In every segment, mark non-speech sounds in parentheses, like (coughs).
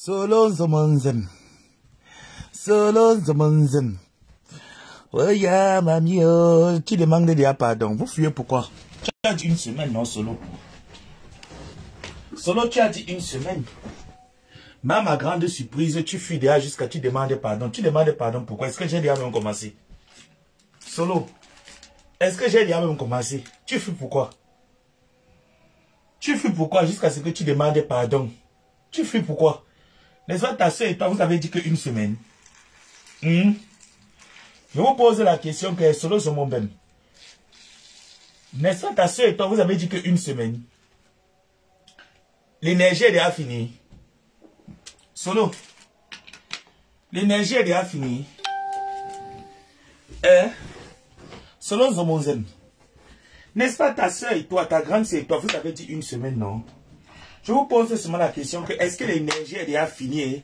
Solo, Solo Solo Zamanzen. Oya, oh, mamie, oh, tu déjà pardon. Vous fuyez pourquoi Tu as dit une semaine, non, Solo Solo, tu as dit une semaine. à ma grande surprise, tu fuis déjà jusqu'à tu demandes pardon. Tu demandes pardon pourquoi Est-ce que j'ai déjà même commencé Solo, est-ce que j'ai déjà même commencé Tu fuis pourquoi Tu fuis pourquoi jusqu'à ce que tu demandes pardon Tu fuis pourquoi n'est ce pas ta soeur et toi, vous avez dit qu'une semaine. Hmm? Je vous pose la question que selon Zomon Ben N'est-ce pas ta soeur et toi, vous avez dit qu'une semaine. L'énergie est déjà finie. Solo. L'énergie est déjà finie. Hein? Selon Zomonzen. N'est-ce pas ta soeur et toi, ta grande soeur et toi, vous avez dit une semaine, non? Je vous pose seulement la question que est-ce que l'énergie est déjà finie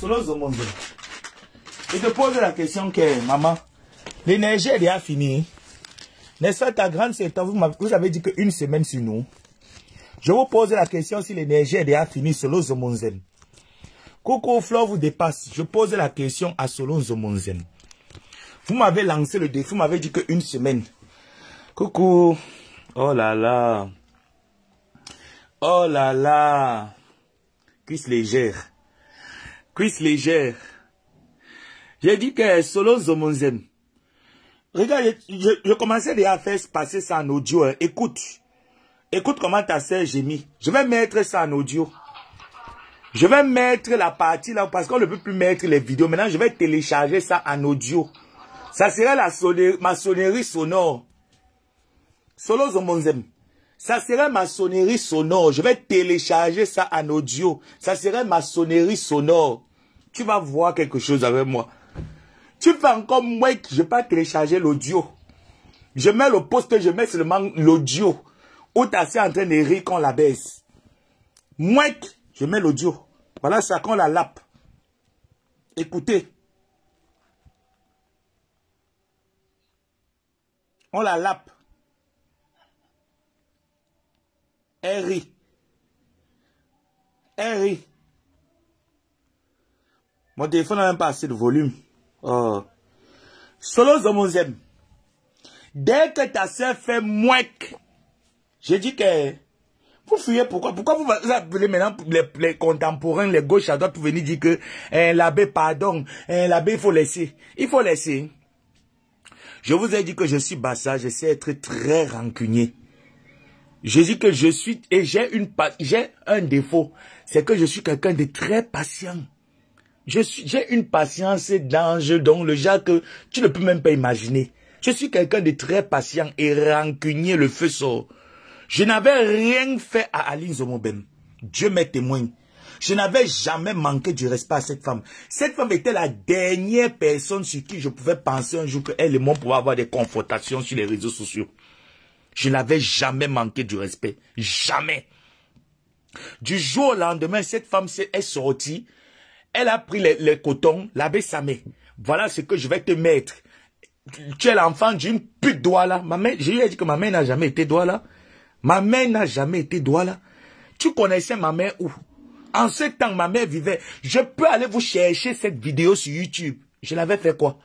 Selon Zomonzen Je te pose la question que, maman, l'énergie est déjà finie. N'est-ce pas ta grande sœur? vous, vous avez dit qu'une semaine sur nous. Je vous pose la question si l'énergie est déjà finie selon Zomonzen. Coco Flore vous dépasse. Je pose la question à Solon Zomonzen. Vous m'avez lancé le défi, vous m'avez dit qu'une semaine. Coucou. Oh là là. Oh là là cuisse Légère. cuisse Légère. J'ai dit que Solo Zomonzen. Regarde, je, commençais déjà à faire passer ça en audio. Hein. Écoute. Écoute comment ta sœur gémit. Je vais mettre ça en audio. Je vais mettre la partie là parce qu'on ne peut plus mettre les vidéos. Maintenant, je vais télécharger ça en audio. Ça serait la ma sonnerie sonore. Solo Zomonzem. Ça serait ma sonnerie sonore. Je vais télécharger ça en audio. Ça serait ma sonnerie sonore. Tu vas voir quelque chose avec moi. Tu fais encore moi que je vais pas télécharger l'audio. Je mets le poste, je mets seulement l'audio. Ou t'as en train de rire quand la baisse. Moi, je mets l'audio. Voilà ça qu'on la lape. Écoutez. On la lape. Henry, Henry, Mon téléphone n'a même pas assez de volume. Oh. Solo Zomozem, Dès que ta soeur fait mouek, j'ai dit que vous fuyez pourquoi Pourquoi vous appelez maintenant les, contemporains, les gauches à droite pour venir dire que eh, l'abbé, pardon, un eh, l'abbé, il faut laisser. Il faut laisser. Je vous ai dit que je suis bassa, j'essaie d'être très rancunier. Je dis que je suis et j'ai une j'ai un défaut, c'est que je suis quelqu'un de très patient. Je suis j'ai une patience d'ange dont le genre que tu ne peux même pas imaginer. Je suis quelqu'un de très patient et rancunier le feu sort. Je n'avais rien fait à Aline Zomobem. Dieu m'est témoigne. Je n'avais jamais manqué du respect à cette femme. Cette femme était la dernière personne sur qui je pouvais penser un jour qu'elle et moi pouvaient avoir des confrontations sur les réseaux sociaux. Je n'avais jamais manqué du respect. Jamais. Du jour au lendemain, cette femme est sortie. Elle a pris les, cotons, l'abbé Samé. Voilà ce que je vais te mettre. Tu es l'enfant d'une pute Douala. Ma mère, je lui ai dit que ma mère n'a jamais été Douala. Ma mère n'a jamais été Douala. Tu connaissais ma mère où En ce temps, ma mère vivait. Je peux aller vous chercher cette vidéo sur YouTube. Je l'avais fait quoi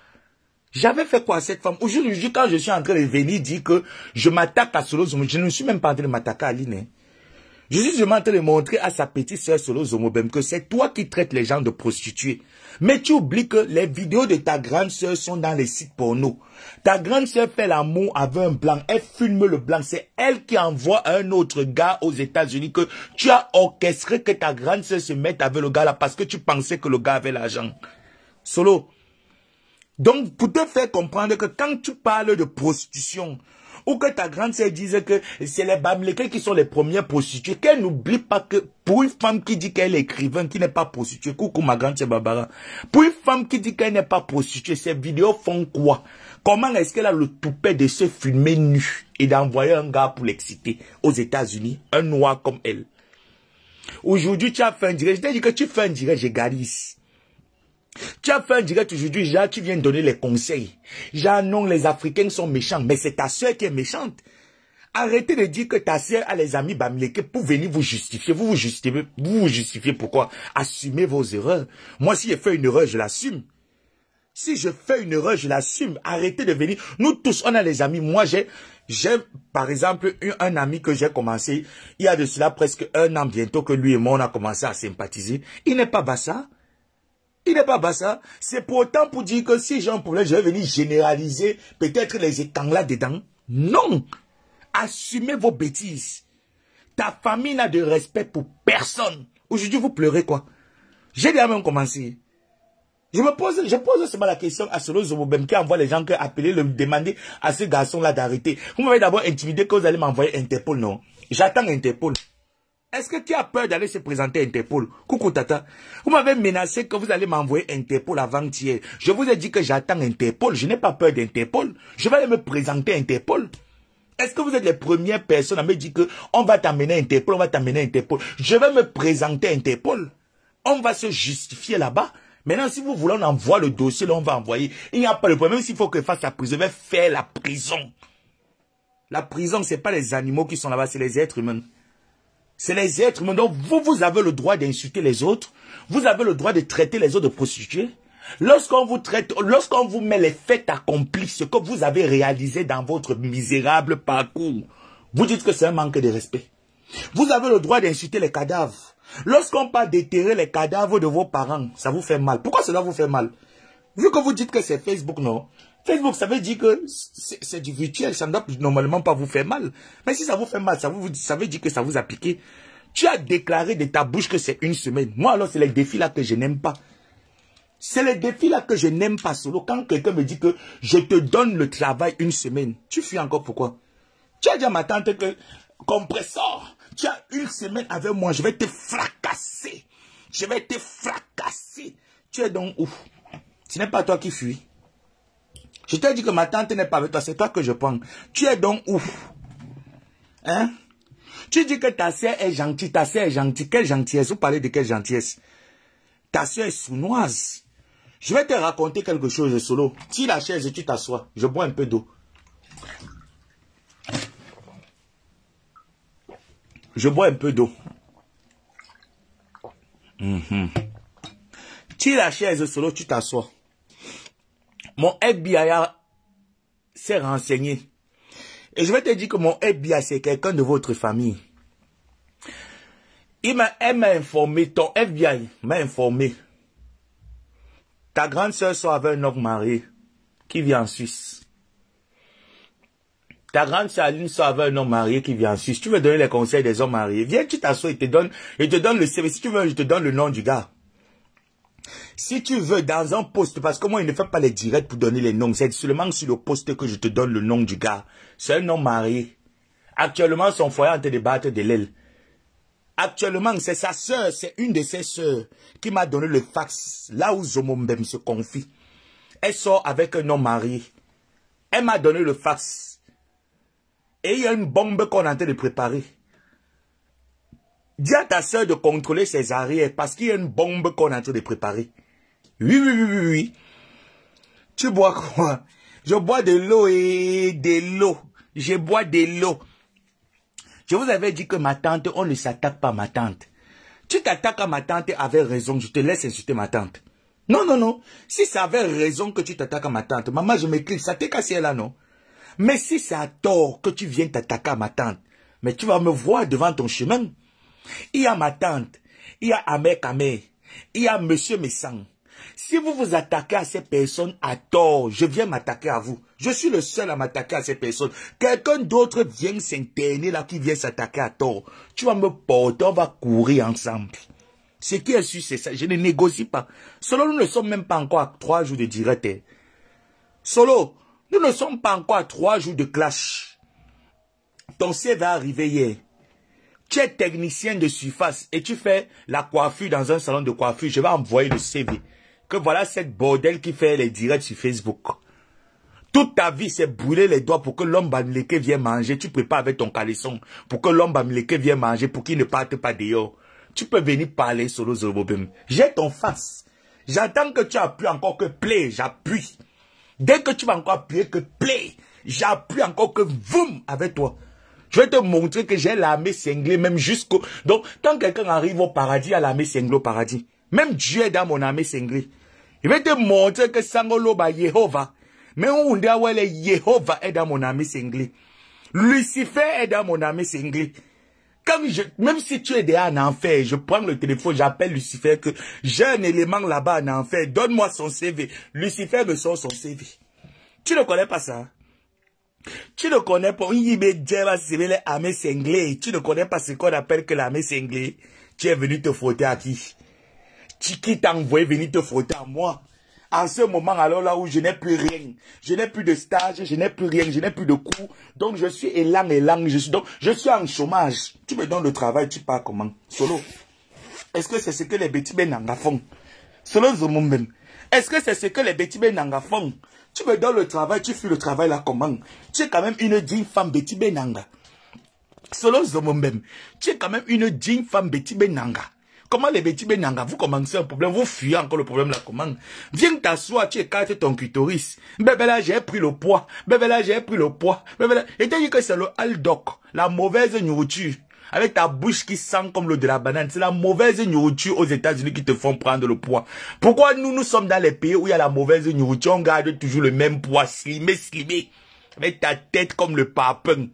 j'avais fait quoi à cette femme Aujourd'hui, quand je suis en train de venir dire que je m'attaque à Solo Zomo, je ne suis même pas en train de m'attaquer à Aline. Hein. Je suis juste en train de montrer à sa petite sœur Solo même que c'est toi qui traites les gens de prostituées. Mais tu oublies que les vidéos de ta grande sœur sont dans les sites porno. Ta grande sœur fait l'amour avec un blanc. Elle filme le blanc. C'est elle qui envoie un autre gars aux États-Unis que tu as orchestré que ta grande sœur se mette avec le gars là parce que tu pensais que le gars avait l'argent. Solo, donc, pour te faire comprendre que quand tu parles de prostitution, ou que ta grande sœur dise que c'est les babi-lesquels qui sont les premiers prostituées, qu'elle n'oublie pas que pour une femme qui dit qu'elle est écrivain, qui n'est pas prostituée, coucou ma grande sœur Barbara, pour une femme qui dit qu'elle n'est pas prostituée, ces vidéos font quoi Comment est-ce qu'elle a le toupet de se filmer nu et d'envoyer un gars pour l'exciter aux États-Unis, un noir comme elle Aujourd'hui, tu as fait un direct. Je t'ai dit que tu fais un direct, je tu as fait un direct aujourd'hui, Jean. tu viens donner les conseils. Jean, non, les Africains sont méchants, mais c'est ta soeur qui est méchante. Arrêtez de dire que ta sœur a les amis pour venir vous justifier. Vous vous justifiez, vous justifiez pourquoi Assumez vos erreurs. Moi, si j'ai fait une erreur, je l'assume. Si je fais une erreur, je l'assume. Arrêtez de venir. Nous tous, on a les amis. Moi, j'ai, j'ai, par exemple, eu un ami que j'ai commencé, il y a de cela presque un an bientôt que lui et moi, on a commencé à sympathiser. Il n'est pas Bassa n'est pas ça C'est pourtant pour dire que si j'ai un problème, je vais venir généraliser peut-être les étangs là-dedans. Non Assumez vos bêtises. Ta famille n'a de respect pour personne. Aujourd'hui, vous pleurez quoi J'ai déjà même commencé. Je me pose, je pose seulement la question à Solo Zoboubem qui envoie les gens qui appeler, le demander à ce garçon-là d'arrêter. Vous m'avez d'abord intimidé que vous allez m'envoyer Interpol, non J'attends Interpol. Est-ce que tu as peur d'aller se présenter à Interpol Coucou Tata, vous m'avez menacé que vous allez m'envoyer Interpol avant-hier. Je vous ai dit que j'attends Interpol, je n'ai pas peur d'Interpol. Je vais aller me présenter à Interpol. Est-ce que vous êtes les premières personnes à me dire que on va t'amener à Interpol, on va t'amener à Interpol Je vais me présenter à Interpol. On va se justifier là-bas. Maintenant, si vous voulez, on envoie le dossier, on va envoyer. Il n'y a pas de problème. s'il faut que fasse la prison, je vais faire la prison. La prison, c'est pas les animaux qui sont là-bas, c'est les êtres humains. C'est les êtres humains. Donc, vous, vous avez le droit d'insulter les autres. Vous avez le droit de traiter les autres de prostituées. Lorsqu'on vous traite, lorsqu'on vous met les faits accomplis, ce que vous avez réalisé dans votre misérable parcours, vous dites que c'est un manque de respect. Vous avez le droit d'insulter les cadavres. Lorsqu'on parle d'éterrer les cadavres de vos parents, ça vous fait mal. Pourquoi cela vous fait mal Vu que vous dites que c'est Facebook, non Facebook, ça veut dire que c'est du virtuel, ça ne doit normalement pas vous faire mal. Mais si ça vous fait mal, ça, vous, ça veut dire que ça vous a piqué. Tu as déclaré de ta bouche que c'est une semaine. Moi, alors, c'est les défis là que je n'aime pas. C'est les défis là que je n'aime pas, Solo. Quand quelqu'un me dit que je te donne le travail une semaine, tu fuis encore pourquoi Tu as dit à ma tante que, compresseur, tu as une semaine avec moi, je vais te fracasser. Je vais te fracasser. Tu es donc ouf. Ce n'est pas toi qui fuis. Je t'ai dit que ma tante n'est pas avec toi, c'est toi que je prends. Tu es donc ouf. Hein Tu dis que ta sœur est gentille, ta sœur est gentille. Quelle gentillesse Vous parlez de quelle gentillesse Ta sœur est sournoise. Je vais te raconter quelque chose, Solo. Tire la chaise et tu t'assois. Je bois un peu d'eau. Je bois un peu d'eau. Mhm. Tire la chaise, Solo, tu t'assois. Mon FBI s'est renseigné. Et je vais te dire que mon FBI, c'est quelqu'un de votre famille. Il m'a informé, ton FBI m'a informé. Ta grande sœur soit avec un homme marié qui vit en Suisse. Ta grande sœur Aline soit avec un homme marié qui vit en Suisse. Tu veux donner les conseils des hommes mariés. Viens, tu t'assois et te donne, et te donne le CV. Si tu veux, je te donne le nom du gars. Si tu veux, dans un poste, parce que moi, il ne fait pas les directs pour donner les noms. C'est seulement sur le poste que je te donne le nom du gars. C'est un homme marié. Actuellement, son foyer est en train de battre de l'aile. Actuellement, c'est sa soeur, c'est une de ses sœurs qui m'a donné le fax, là où Zomombem se confie. Elle sort avec un homme marié. Elle m'a donné le fax. Et il y a une bombe qu'on est en train de préparer. Dis à ta sœur de contrôler ses arrières parce qu'il y a une bombe qu'on est en train de préparer. Oui, oui, oui, oui, oui. Tu bois quoi Je bois de l'eau et de l'eau. Je bois de l'eau. Je vous avais dit que ma tante, on ne s'attaque pas à ma tante. Tu t'attaques à ma tante avec raison. Je te laisse insulter ma tante. Non, non, non. Si ça avait raison que tu t'attaques à ma tante, maman, je m'écris, Ça t'est cassé là, non Mais si c'est à tort que tu viens t'attaquer à ma tante, mais tu vas me voir devant ton chemin. Il y a ma tante, il y a Amé Kamé, il y a Monsieur Messang, si vous vous attaquez à ces personnes à tort, je viens m'attaquer à vous. Je suis le seul à m'attaquer à ces personnes. Quelqu'un d'autre vient s'interner là, qui vient s'attaquer à tort. Tu vas me porter, on va courir ensemble. Ce qui est sûr, c'est ça. Je ne négocie pas. Solo, nous ne sommes même pas encore à trois jours de direct. Hein. Solo, nous ne sommes pas encore à trois jours de clash. Ton CV va arriver hier. Tu es technicien de surface et tu fais la coiffure dans un salon de coiffure. Je vais envoyer le CV que voilà cette bordel qui fait les directs sur Facebook. Toute ta vie, c'est brûler les doigts pour que l'homme bamleke vienne manger. Tu prépares avec ton caleçon pour que l'homme bamleke vienne manger, pour qu'il ne parte pas dehors. Tu peux venir parler sur le Zobobim. J'ai ton face. J'attends que tu appuies encore que play, j'appuie. Dès que tu vas encore appuyer que play, j'appuie encore que boum avec toi. Je vais te montrer que j'ai l'armée cinglée même jusqu'au... Donc, quand quelqu'un arrive au paradis, à l'armée cinglée au paradis. Même Dieu est dans mon armée cinglée. Il veut te montrer que Sangoloba Yehova, mais on le Yehova est dans mon ami Singli. Lucifer est dans mon ami singlé. Comme je, même si tu es déjà en enfer, je prends le téléphone, j'appelle Lucifer que j'ai un élément là-bas en enfer, donne-moi son CV. Lucifer me sort son CV. Tu ne connais pas ça? Hein? Tu ne connais pas, tu ne connais pas ce qu'on appelle que l'armée cinglée. Tu es venu te frotter à qui? qui t'a envoyé venir te frotter à moi. À ce moment, alors là où je n'ai plus rien, je n'ai plus de stage, je n'ai plus rien, je n'ai plus de cours, donc je suis élan, élan, je suis, donc, je suis en chômage. Tu me donnes le travail, tu pars comment Solo. Est-ce que c'est ce que les Betty Benanga font Solo même. Est-ce que c'est ce que les Betty Benanga font Tu me donnes le travail, tu fais le travail là comment Tu es quand même une digne femme Betty Benanga. Solo même. Tu es quand même une digne femme Betty Benanga. Comment les bêtis benanga Vous commencez un problème, vous fuyez encore le problème la commande. Viens t'asseoir, tu écartes ton Ben Bébé là, j'ai pris le poids. Bébé là, j'ai pris le poids. Bébé là. Et t'as dit que c'est le aldoc, la mauvaise nourriture. Avec ta bouche qui sent comme l'eau de la banane, c'est la mauvaise nourriture aux États-Unis qui te font prendre le poids. Pourquoi nous, nous sommes dans les pays où il y a la mauvaise nourriture, on garde toujours le même poids, slimé, slimé. Avec ta tête comme le papin.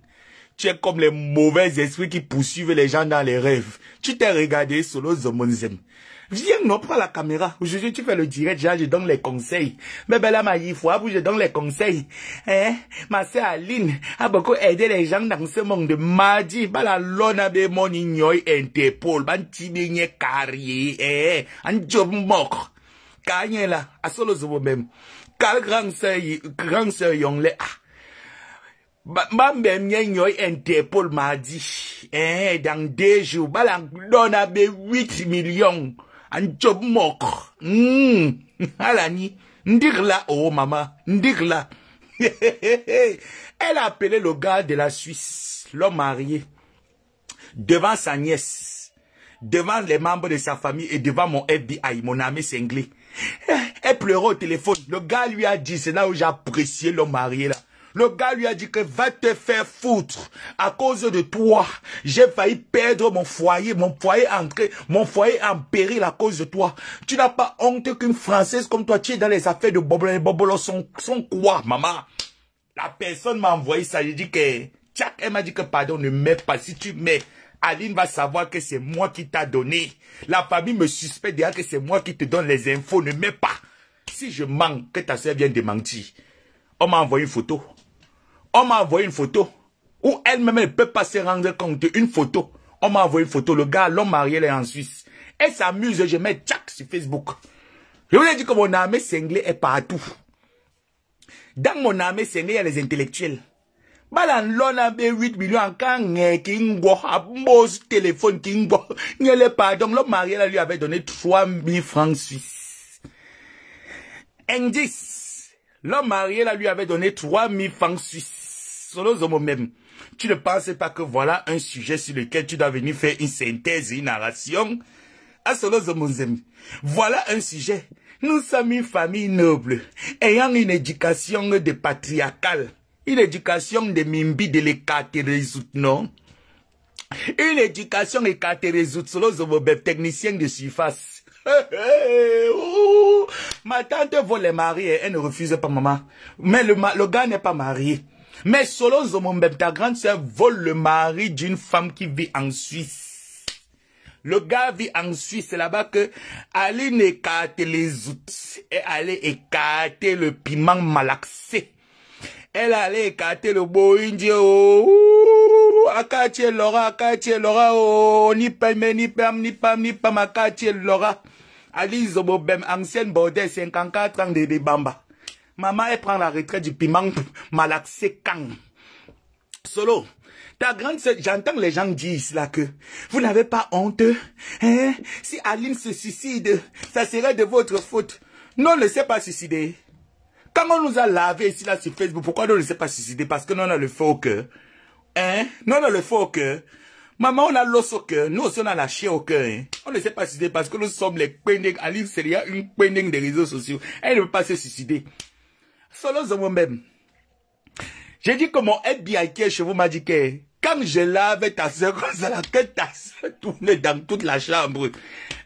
Tu es comme les mauvais esprits qui poursuivent les gens dans les rêves. Tu t'es regardé solo Zomonzen. Viens, non, prends la caméra. Aujourd'hui, tu fais le direct, je donne les conseils. Mais ben là, faut que je donne les conseils. Hein? Ma sœur Aline a beaucoup aidé les gens dans ce monde de mardi. Ben lona be mon ignoy interpol. Ben carrier. Eh, un hein? job mort. Carrière là, à solo même. quel grand sœur, grand sœur, yon Mwen un yoy m'a dit eh, dan la à be 8 millions un job mok, mm, (laughs) alani, ndir la, oh mama, ndir la. (laughs) Elle a appelé le gars de la Suisse, l'homme marié, devant sa nièce, devant les membres de sa famille et devant mon FBI, mon ami cinglé. Eh, elle pleurait au téléphone. Le gars lui a dit, c'est là où j'ai apprécié l'homme marié là. Le gars lui a dit que va te faire foutre. À cause de toi, j'ai failli perdre mon foyer, mon foyer entré, mon foyer en péril à cause de toi. Tu n'as pas honte qu'une Française comme toi, tu es dans les affaires de Bobolo. et Bobolo sont, quoi, maman? La personne m'a envoyé ça, j'ai dit que, Tchak, elle m'a dit que pardon, ne mets pas. Si tu mets, Aline va savoir que c'est moi qui t'a donné. La famille me suspecte déjà que c'est moi qui te donne les infos. Ne mets pas. Si je manque, que ta sœur vient de mentir. On m'a envoyé une photo. On m'a envoyé une photo. Ou elle-même, elle ne peut pas se rendre compte. Une photo. On m'a envoyé une photo. Le gars, l'homme marié, elle est en Suisse. Elle s'amuse. Je mets tchac » sur Facebook. Je vous ai dit que mon armée cinglée est partout. Dans mon armée cinglée, il y a les intellectuels. balan lona be 8 millions quand a abos téléphone kingo ngele pardon L'homme marié, elle lui avait donné 3 000 francs suisses indice l'homme marié elle lui avait donné 3 000 francs suisses tu ne pensais pas que voilà un sujet sur lequel tu dois venir faire une synthèse, une narration. Ah, voilà un sujet. Nous sommes une famille noble, ayant une éducation de patriarcale, une éducation de Mimbi de l'écarté non Une éducation écarté résout, solo technicien de surface. (laughs) Oh, ma tante voulait marier. mariés, elle ne refuse pas maman. Mais le, le gars n'est pas marié. Mais selon Zomombeb, ta grande sœur vole le mari d'une femme qui vit en Suisse. Le gars vit en Suisse, c'est là-bas que Aline écarte les outils et allait écarter le piment malaxé. Elle allait écarter le boindi, oh, akatie Laura, akatie Laura, oh, ni pam, ni pam, ni pam, ni pam, akatie Laura. Alice Zomobem, ancienne bordel, 54 ans de Bamba. Maman, elle prend la retraite du piment malaxé quand Solo, ta grande sœur, j'entends les gens dire cela que vous n'avez pas honte. Hein? Si Aline se suicide, ça serait de votre faute. Non, ne sait pas suicider. Quand on nous a lavé ici là sur Facebook, pourquoi on ne sait pas suicider Parce que nous, on a le faux cœur. Hein? Non, on a le faux cœur. Maman, on a l'os au cœur. Nous aussi, on a la chair au cœur. Hein? On ne sait pas suicider parce que nous sommes les pending. Aline serait une pending des réseaux sociaux. Elle ne veut pas se suicider. Solo moi J'ai dit que mon FBI qui est chez vous m'a dit que quand je lave ta soeur la (laughs) que ta soeur tourne dans toute la chambre.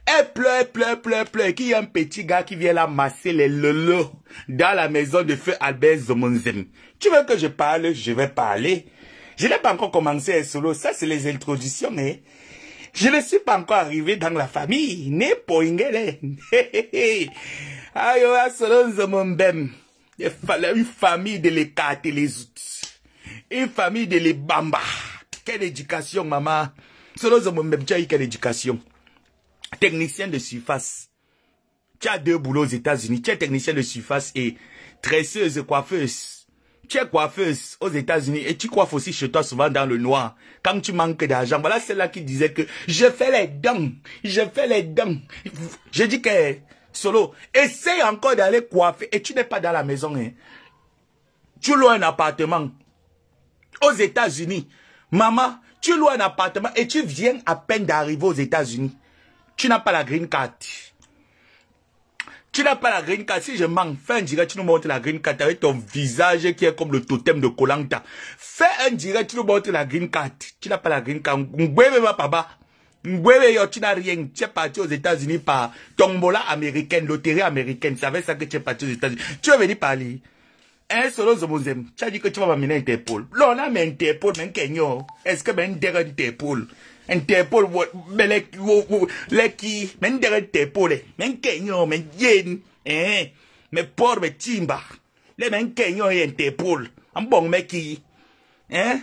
Elle pleure, pleure, pleure, pleure. Qu'il y a un petit gars qui vient la masser les lolos dans la maison de feu Albert Zomonzem. Tu veux que je parle Je vais parler. Je n'ai pas encore commencé un solo. Ça, c'est les introductions, mais hein. je ne suis pas encore arrivé dans la famille. Né poingele. Ayo, (laughs) solo Zomonzem. Il fallait une famille de les et les autres, Une famille de les bamba. Quelle éducation, maman. Selon mon même quelle éducation. Technicien de surface. Tu as deux boulots aux États-Unis. Tu es technicien de surface et tresseuse, coiffeuse. Tu es coiffeuse aux États-Unis et tu coiffes aussi chez toi souvent dans le noir. Quand tu manques d'argent, voilà celle-là qui disait que je fais les dents, je fais les dents. Je dis que Solo, essaye encore d'aller coiffer et tu n'es pas dans la maison. Hein. Tu loues un appartement aux États-Unis. Maman, tu loues un appartement et tu viens à peine d'arriver aux États-Unis. Tu n'as pas la green card. Tu n'as pas la green card. Si je manque, fais un direct, tu nous montres la green card avec ton visage qui est comme le totem de Kolanta. Fais un direct, tu nous montres la green card. Tu n'as pas la green card. papa tu n'as rien, tu es parti aux États-Unis par tombola américaine, loterie américaine. ça veut ça que tu es parti aux États-Unis. Tu es venu parler. Un solo zomozem. Tu as dit que tu vas m'amener Interpol. Là, on a mis Interpol, mais Kenyo. Est-ce que ben derrière Interpol? Interpol, mais les, les qui, mais derrière Interpol, eh. mais Kenyo, mais Yen, hein, mais pour mais Timba. Les mais Kenyo et Interpol. un bon, mec qui, hein?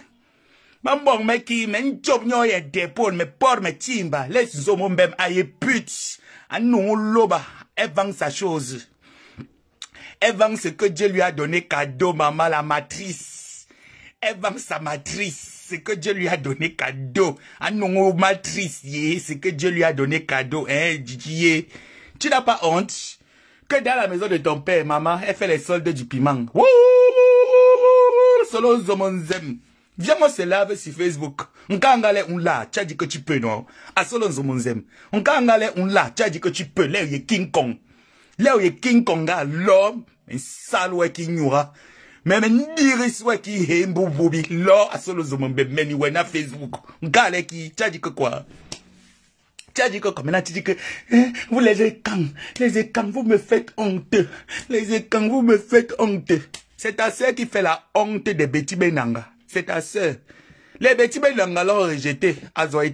mambong mekime njob nyoye depon mepor mechimba lesinzomo mbem aye pute anungu loba evang sa chose evang ce que Dieu lui a donné cadeau maman la matrice evang sa matrice c'est que Dieu lui a donné cadeau. Anongo matrice, c'est que Dieu lui a donné cadeau. Hein, Tu n'as pas honte que dans la maison de ton père, maman, elle fait les soldes du piment. Selon Zem. Viens, moi, se laver sur Facebook. Nkangale, on l'a, tu as dit que tu peux, non? Asolo, nzomonzem. Nkangale, on l'a, tu as dit que tu peux. Là, il est King Kong. Là, il est King Kong, l'homme, un sale, ouais, qui mais Même ndiris, ouais, qui est mboubobi. Là, asolo, nzomombe, meni, Facebook. Nkale, qui, tu as dit que quoi? Tu as dit que, comme, maintenant, tu dis que, eh, vous les écans, les écans, vous me faites honte. Les écans, vous me faites honte. C'est ta sœur qui fait la honte des petits benanga c'est ta sœur. Les petits ben Nanga l'ont rejeté,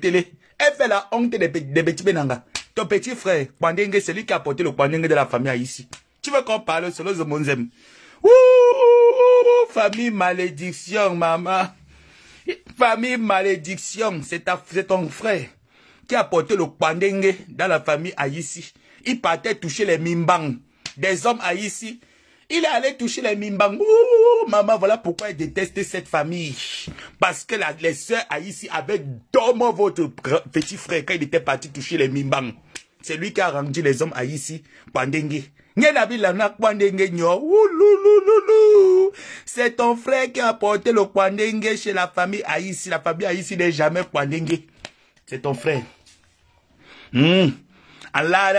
Télé. Elle fait la honte des, des petits ben Ton petit frère, Kwandenge, c'est lui qui a porté le Kwandenge de la famille ici. Tu veux qu'on parle sur le Ouh, famille malédiction, maman. Famille malédiction, c'est ton frère qui a porté le Kwandenge dans la famille Haïti. Il partait toucher les Mimbang, des hommes Haïti il est allé toucher les mimbangs. Maman, voilà pourquoi il déteste cette famille. Parce que les soeurs ici avaient dormi votre petit frère quand il était parti toucher les Mimbang. C'est lui qui a rendu les hommes Haïti C'est ton frère qui a porté le kwandenge chez la famille ici. La famille ici n'est jamais kwandenge. C'est ton frère. Mmh.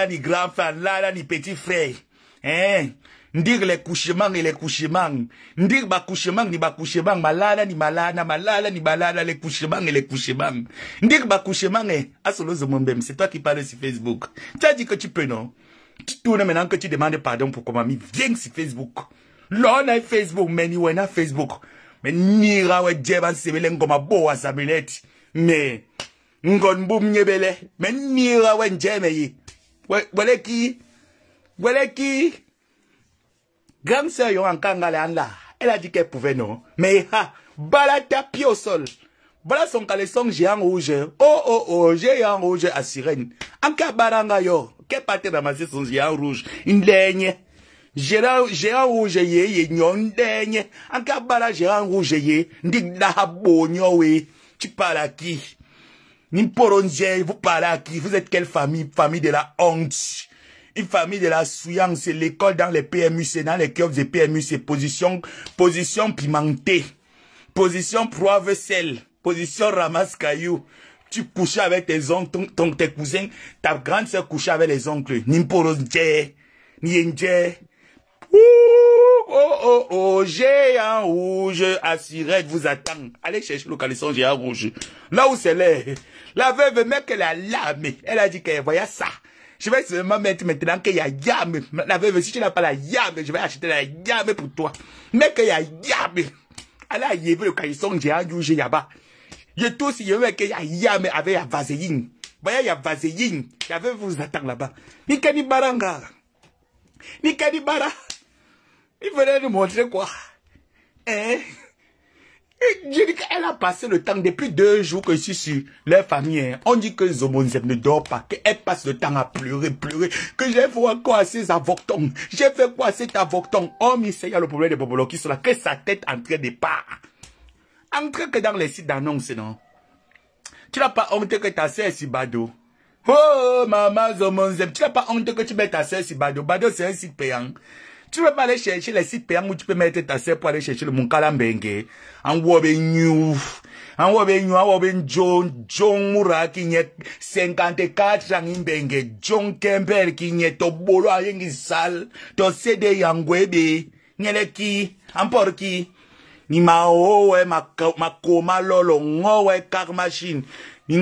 ni grand frère, Allah ni petit frère. Hein? ndir les couchements et les couchements, ndir ba couchement ni ba couchement malala ni malala malala ni balala le couchements et le couchements, ndir ba couchement et eh, c'est toi qui parles sur Facebook tu as dit que tu peux non tu tournes maintenant que tu demandes pardon pour comment mi viens sur Facebook l'on a Facebook mais ni on a Facebook mais nira rawe jeba sebele ngoma bo wa me mais ngon bum nyebele mais nira we njeme yi qui ki qui Grande sœur, yo en là. Elle a dit qu'elle pouvait, non. Mais, ha, bala ta au sol. Voilà son caleçon géant rouge. Oh, oh, oh, géant rouge à sirène. Anka baranga yo. Qu'est parti ramasser son géant rouge? Une laine. Géant, géant rouge yé, yé, nyon laigne. Anka bala géant rouge yé. Ndik la bo oui. Tu parles à qui? vous parlez à qui? Vous êtes quelle famille? Famille de la honte. Une famille de la souillance, l'école dans les PMU, c'est dans les clubs des PMU, c'est position, position pimentée, position preuve sel, position ramasse cailloux Tu couches avec tes oncles, ton, ton, tes cousins, ta grande sœur couche avec les oncles. Nimporo Ndje, Nienje. Ouh, oh, oh, oh, géant rouge, assurette vous attend. Allez chercher localisation géant rouge. Là où c'est l'air. La veuve, mec, elle a l'âme. Elle a dit qu'elle voyait ça. Je vais seulement mettre maintenant qu'il y a Yame. La veuve, si tu n'as pas la Yame, je vais acheter la Yame pour toi. Mais qu'il y a Yame. Allez Yévé, le caisson, j'ai un j'ai là-bas. Je tous, je qu'il y a Yame avec la vaseline. Voyez, il y a vaseline. La veuve vous attend là-bas. Nikani Baranga. Nikani Bara. Il venait nous montrer quoi? Hein? J'ai je dis qu'elle a passé le temps depuis deux jours que je suis sur leur famille. Hein. On dit que Zomonzeb ne dort pas, qu'elle passe le temps à pleurer, pleurer, que j'ai fait quoi à ses avoctons, j'ai fait quoi à cet avocton. Oh, mais il y a le problème de Bobolo qui sont là, que sa tête en train de part. Entre que dans les sites d'annonce, non. Tu n'as pas honte que ta sœur est si bado. Oh, maman Zomonzeb, tu n'as pas honte que tu mets ta sœur si bado. Bado, c'est un site payant. tu veux pas aller chercher les six payants où tu peux mettre ta sœur pour aller chercher le Munkala Mbenge. En wobe nyouf. En wobe nyouf, en wobe John, John Moura qui n'y 54 ans Mbenge. John Kemper qui n'y est au bolo à yengi sal. To sede yangwebe. Nyele ki, ampor ki. Ni ma owe, ma koma lolo, ngowe kak machine. ni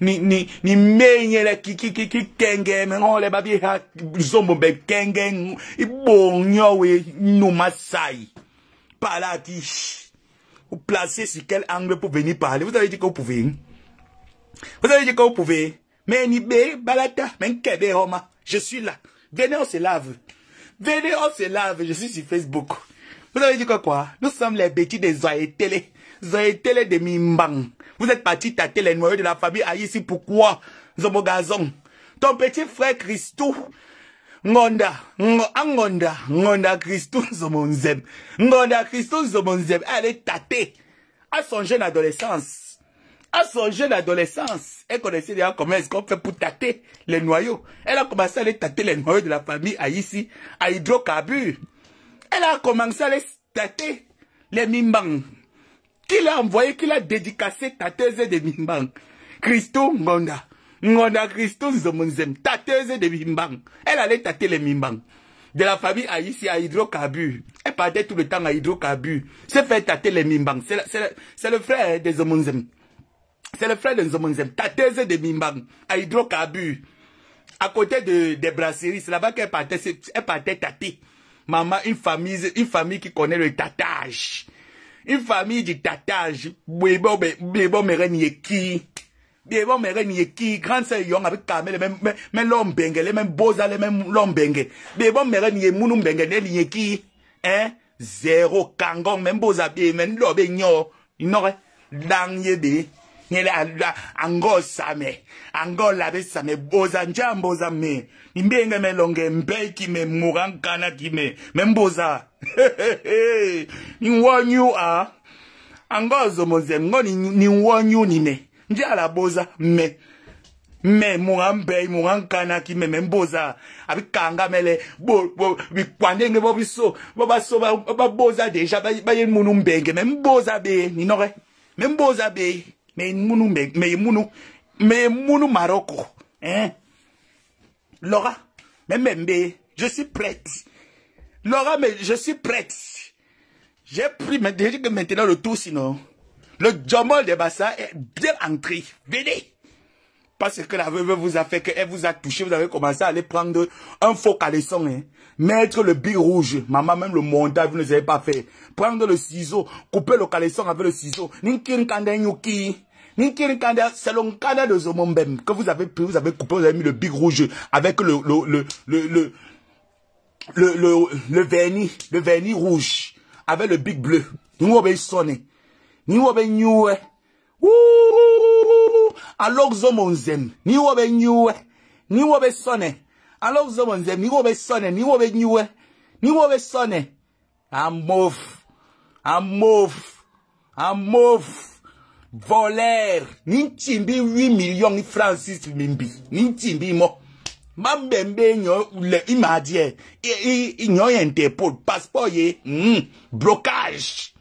ni ni ni menyele kikenge ngole babi ha zombo be kenge ibonyo we no masai palati vous placez sur quel angle pour venir parler vous avez dit que vous pouvez hein? vous avez dit que vous pouvez mais ni be balata mais kebe homa je suis là venez on se lave venez on se lave je suis sur Facebook vous avez dit que quoi nous sommes les petits des Zoyetele Zoyetele de Mimbang vous êtes parti tâter les noyaux de la famille Aïssi. Pourquoi Zomogazon. Ton petit frère Christou. Ngonda. Ah, Ngonda. Ngonda Christou (laughs) Zomonzem. Ngonda Christou Zomonzem. Elle est tâtée. À son jeune adolescence. À son jeune adolescence. Elle connaissait déjà comment est-ce qu'on fait pour tâter les noyaux. Elle a commencé à aller tâter les noyaux de la famille Aïssi à hydrocarbure Elle a commencé à les tâter les mimbang qui l'a envoyé, qui l'a dédicacé Tateuse de Mimbang, Christo Ngonda. Ngonda Christo Zomonzem. Tateze de Mimbang Elle allait tâter les Mimbang. De la famille Haïti à Hydro-Kabu. Elle partait tout le temps à Hydro-Kabu. C'est fait tâter les Mimbang. C'est le, frère de Zomonzem. C'est le frère de Zomonzem. Tateuse de Mimbang, à Hydro-Kabu. À côté de, des brasseries, c'est là-bas qu'elle partait, elle partait tâter. Maman, une famille, une famille qui connaît le tatage. une famille du tatage bebo bebo mereni yeki bebo mereni yeki grande sœur yong avec kamel même même lombenge les même boza les même lombenge bebo mereni yemunu mbenge neli yeki hein zéro kangong même boza bien même lobe nyo inore dang yebe nyele angosame angolabesame boza njamboza me imbenge melonge mbeki me mugankana kime memboza he he he nin wanyou a an gwa zomo zem, an gwa nin wanyou ni me nje ala boza, me me, moun an bey, moun an kanaki me, men boza api kanga me le, bo, bo, bi kwan denge bo bi so, bo ba so, bo ba boza deja, baye moun ou mbege, men boza bey, ni nore, men boza bey, men moun ou mbege, men moun ou men moun ou maroko he, lora men mbege, je si preti Laura, mais je suis prête. J'ai pris déjà que maintenant le tout, sinon, le diamant de Bassa est bien entré. Venez. Parce que la veuve vous a fait, qu'elle vous a touché, vous avez commencé à aller prendre un faux caleçon, hein. Mettre le big rouge. Maman, même le montage, vous ne l'avez pas fait. Prendre le ciseau, couper le caleçon avec le ciseau. C'est le C'est de Zomombem que vous avez pris, vous avez coupé, vous avez mis le big rouge avec le, le, le, le le, le, le vernis, le vernis rouge avec le big bleu. Ni avons sonné. Nous avons Alors zomonzem. Nous avons noué. Nous avons sonné. Alors zomonzem. Nous avons sonné. Nous avons Ni Nous avons sonné. I'm move. I'm move. I'm move. Ni Timbi 8 millions Ni francs Ni Ninchimbi mambembe nyo le imadie nyo interpol passeport ye mm, blocage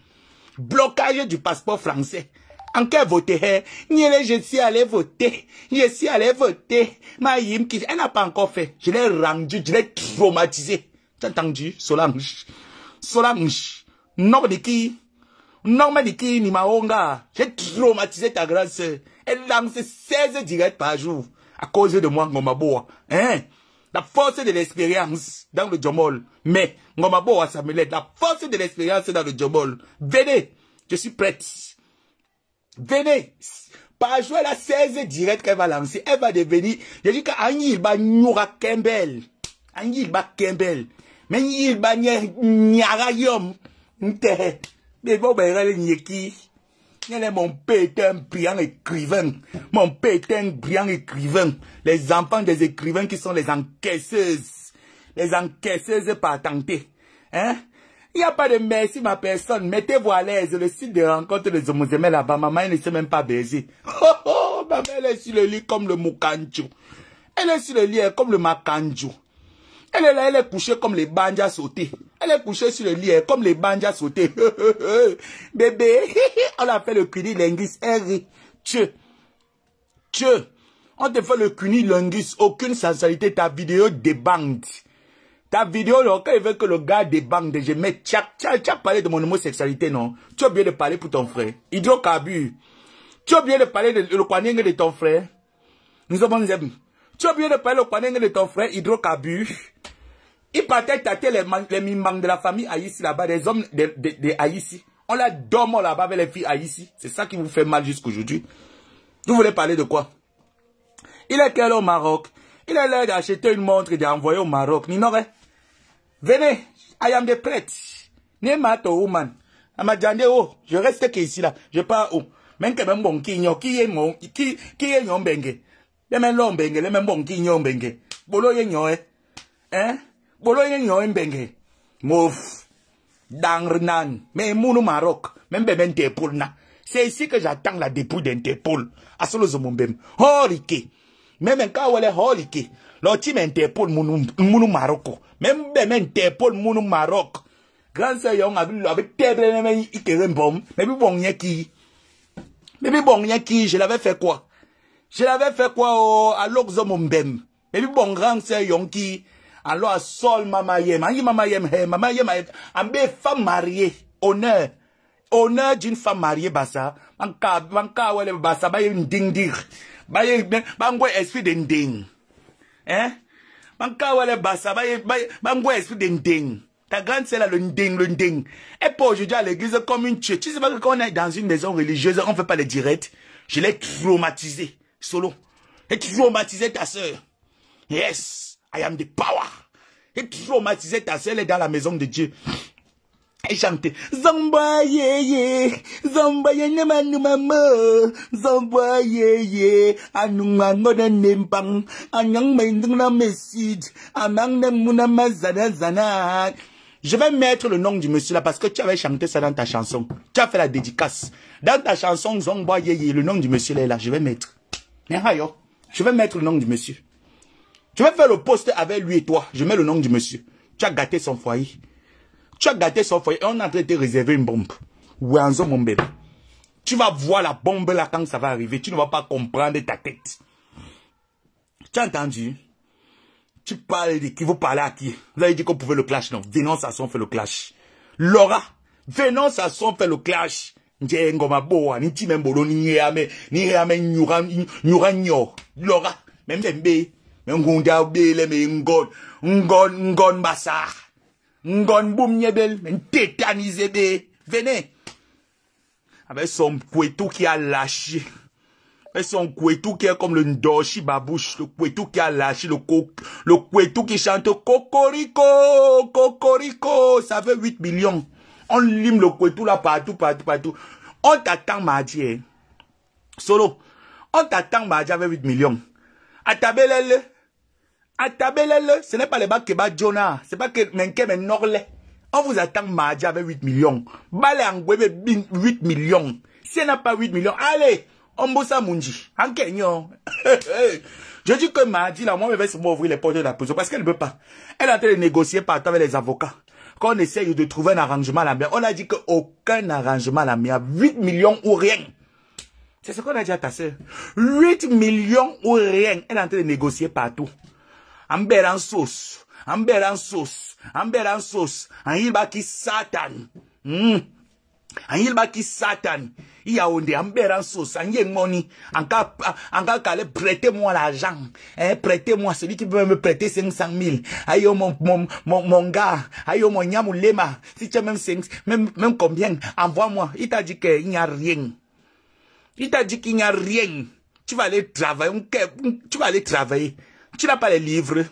blocage du passeport français En quel voter hein je suis allé voter je suis allé voter ma yim qui elle n'a pas encore fait je l'ai rendu je l'ai traumatisé t'as entendu Solange Solange non de qui non mais de qui ni maonga j'ai traumatisé ta grâce elle lance 16 directs par jour à cause de moi, Ngomaboa. Hein? La force de l'expérience dans le Jomol. Mais, Ngomaboa, ça me l'aide. La force de l'expérience dans le Jomol. Venez, je suis prête. Venez. Par jouer la 16 direct qu'elle va lancer, elle va devenir, je dis qu'Angil va Nyura Kembel. Angil va Kembel. Mais il va Nyara Yom. Mais bon, ben, elle est est mon pétain brillant écrivain. Mon pétain brillant écrivain. Les enfants des écrivains qui sont les encaisseuses. Les encaisseuses patentées. Hein? Il n'y a pas de merci, ma personne. Mettez-vous à l'aise. Le site de rencontre de me là-bas, maman, elle ne sait même pas baiser. (laughs) Oh, oh, maman, elle est sur le lit comme le Moukanjo. Elle est sur le lit comme le Makanjo. Elle est là, elle est couchée comme les banja sautés. Elle est couchée sur le lit, hein, comme les bandes a sauté. (laughs) Bébé, (laughs) on a fait le cunilingus. Hey, eh Tchè. on te fait le cunilingus. Aucune sensualité. Ta vidéo débande. Ta vidéo, là, quand il veut que le gars débande, je mets tchac, tchac, tchac, parler de mon homosexualité, non. Tu as oublié de parler pour ton frère. Hydrocabu. Tu as oublié de parler de le de ton frère. Nous avons des amis. Tu as oublié de parler le de ton frère, hydrocarbure. Il partait tâter les, les mimans de la famille Haïti là-bas, des hommes des de, de Haïti. On l'a dormant là-bas avec les filles Haïti. C'est ça qui vous fait mal jusqu'aujourd'hui. Vous voulez parler de quoi Il est quel au Maroc Il est là d'acheter une montre et d'envoyer au Maroc. Ninore, venez, I am the prêtre. Nemato woman. Amadjande, oh, je reste ici là. Je pars où Même que même bon qui qui est mon qui qui est nyon bengue. Les mêmes l'homme bengue, les mêmes bon qui mon bengue. Bolo yen hein, hein? bolo ine nyo embenge mof dang rinan me munu maroc membe men tepul na c'est ici que j'attends la dépouille d'un tepul asolo zo mumbem horiki meme nka wele horiki lo ti men tepul munu munu maroc membe men tepul munu maroc grand sœur yon abi lo abi tebre me ikere mbom me bi bon yeki me bi bon yeki je l'avais fait quoi je l'avais fait quoi oh, à l'oxomumbem me bi bon grand sœur yon ki Alors, sol mama yem. Angi hein, mama yem he. Mama yem Ambe femme mariée. Honneur. Honneur d'une femme mariée, Bassa, Manka, manka wale Bassa, Baye nding dir. Baye, bangwe bah, esprit de nding. Hein? Manka wale Bassa, Baye, bangwe bah, esprit de nding. Ta grande sœur, là le nding, le nding. Et pour aujourd'hui à l'église, comme une tue. Tu sais pas que quand on est dans une maison religieuse, on fait pas les directs. Je l'ai traumatisé. Solo. Et traumatisé ta sœur. Yes. I am the power. Et tu ta sœur dans la maison de Dieu. Et chanter manu anyang na muna Je vais mettre le nom du monsieur là parce que tu avais chanté ça dans ta chanson. Tu as fait la dédicace. Dans ta chanson le nom du monsieur est là, je vais mettre. Je vais mettre le nom du monsieur. Je vais faire le poste avec lui et toi. Je mets le nom du monsieur. Tu as gâté son foyer. Tu as gâté son foyer. Et on est en train de réserver une bombe. mon bébé. Tu vas voir la bombe là quand ça va arriver. Tu ne vas pas comprendre ta tête. Tu as entendu Tu parles de qui Vous parlez à qui Vous avez dit qu'on pouvait le clash. Non, à son fait le clash. Laura, à son fait le clash. Ngoma boa, ni ti ni ni ni Laura, même mbé ngon ubele mengon ngon ngon basa ngon boum nyebel men tétanisé be venez avec son kwetou qui a lâché Avec son kwetou qui est comme le ndoshi babouche, le kwetu qui a lâché, le, co, le qui chante Cocorico, Cocorico, ça fait 8 millions. On lime le kwetu là partout, partout, partout. On t'attend mardi, Solo. On t'attend mardi avec 8 millions. elle... Atabelele, ce n'est pas les bacs que bat Jonah. n'est pas que Menke, mais Norlé. On vous attend mardi avec 8 millions. Balé Angwebe 8 millions. Si elle n'a pas 8 millions, allez, on bosse à Munji. En Kenyon. (laughs) Je dis que mardi, là, moi, je vais ouvrir les portes de la prison parce qu'elle ne veut pas. Elle est en train de négocier partout avec les avocats. Quand on essaye de trouver un arrangement à la mienne. On a dit qu'aucun arrangement à la mienne. 8 millions ou rien. C'est ce qu'on a dit à ta soeur. 8 millions ou rien. Elle est en train de négocier partout ambera nsoso Satan, nsoso ambera satan, hmm. ayilibaki satan. mm. sauce satani yaonde ambera nsoso ange encore angakale prêtez moi l'argent eh, prêtez moi celui qui peut me prêter 500 000 ayo mon, mon, mon, mon gars ayo mon nyamulema si tu as même, même, même combien envoie-moi il t'a dit qu'il n'y a rien il t'a dit qu'il n'y a rien tu vas aller travailler tu vas aller travailler tu n'as pas les livres.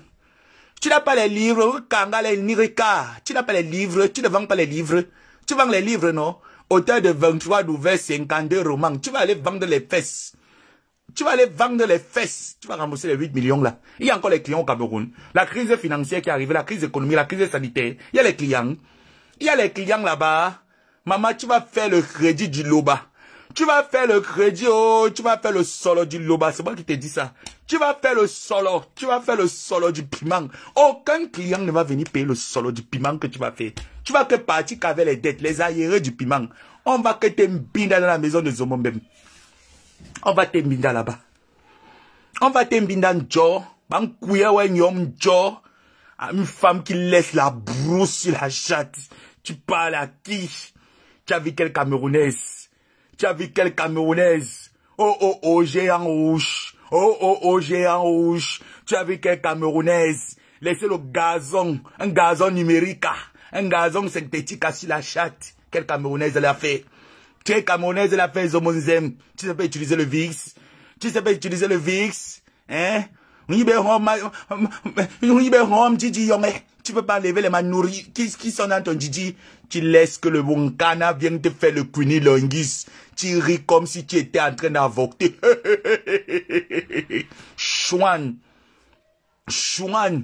Tu n'as pas les livres, Tu n'as pas les livres, tu ne vends pas les livres. Tu vends les livres, non Auteur de 23 nouvelles, 52 romans. Tu vas aller vendre les fesses. Tu vas aller vendre les fesses. Tu vas rembourser les 8 millions là. Il y a encore les clients au Cameroun. La crise financière qui est arrivée, la crise économique, la crise sanitaire. Il y a les clients. Il y a les clients là-bas. Maman, tu vas faire le crédit du Loba. Tu vas faire le crédit, oh, tu vas faire le solo du loba. C'est moi qui te dit ça. Tu vas faire le solo. Tu vas faire le solo du piment. Aucun client ne va venir payer le solo du piment que tu vas faire. Tu vas que partir qu'avec les dettes, les aérés du piment. On va que t'es dans la maison de Zomombem. On va te là-bas. On va te mbinda jour, Ban un Une femme qui laisse la brousse sur la chatte. Tu parles à qui? Tu as vu quelle Camerounaise? Tu as vu quelle Camerounaise Oh, oh, oh, géant rouge. Oh, oh, oh, géant rouge. Tu as vu quelle Camerounaise Laissez le gazon, un gazon numérique, un gazon synthétique assis la chatte. Quelle Camerounaise elle a fait Tu es Camerounaise, elle a fait Zomonzem. Tu sais pas utiliser le VIX. Tu sais pas utiliser le VIX. Hein tu peux pas lever les mains quest Qui, qui sont dans ton didi Tu laisses que le Bunkana vienne te faire le Longis. Tu ris comme si tu étais en train d'invoquer. Chouan. (laughs) Chouan.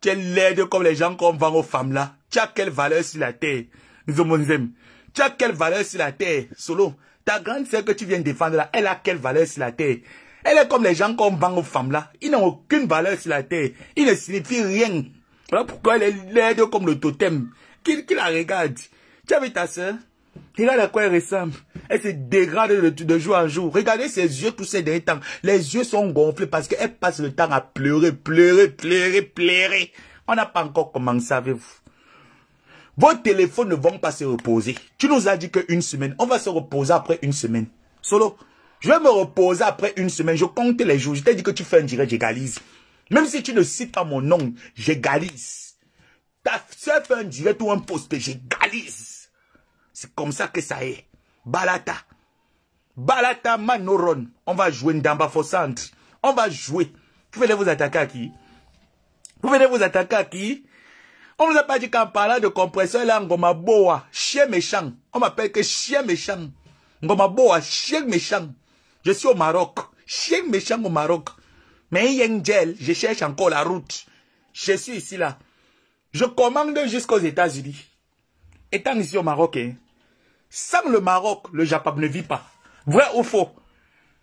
Tu es laide comme les gens qu'on vend aux femmes là. Tu as quelle valeur sur la terre Zomonzem. Tu as quelle valeur sur la terre Solo. Ta grande sœur que tu viens défendre là, elle a quelle valeur sur la terre Elle est comme les gens qu'on vend aux femmes là. Ils n'ont aucune valeur sur la terre. Ils ne signifient rien. Voilà pourquoi elle est laide comme le totem. Qui, la regarde Tu as vu ta soeur Regarde à quoi elle ressemble. Elle se dégrade de, de, jour en jour. Regardez ses yeux tous ces derniers temps. Les yeux sont gonflés parce qu'elle passe le temps à pleurer, pleurer, pleurer, pleurer. On n'a pas encore commencé avec vous. Vos téléphones ne vont pas se reposer. Tu nous as dit qu'une semaine. On va se reposer après une semaine. Solo, je vais me reposer après une semaine. Je compte les jours. Je t'ai dit que tu fais un direct, j'égalise. Même si tu ne cites pas mon nom, j'égalise. Ta soeur fait un direct ou un post, j'égalise. C'est comme ça que ça est. Balata. Balata Manoron. On va jouer Ndamba centre. On va jouer. Vous venez vous attaquer à qui Vous venez vous attaquer à qui On vous a pas dit qu'en parlant de compresseur, là, Ngoma Boa, chien méchant. On m'appelle que chien méchant. Ngoma Boa, chien méchant. Je suis au Maroc. Chien méchant au Maroc. Mais Yengel, je cherche encore la route. Je suis ici là. Je commande jusqu'aux États-Unis. Étant ici au Maroc, hein. sans le Maroc, le Japon ne vit pas. Vrai ou faux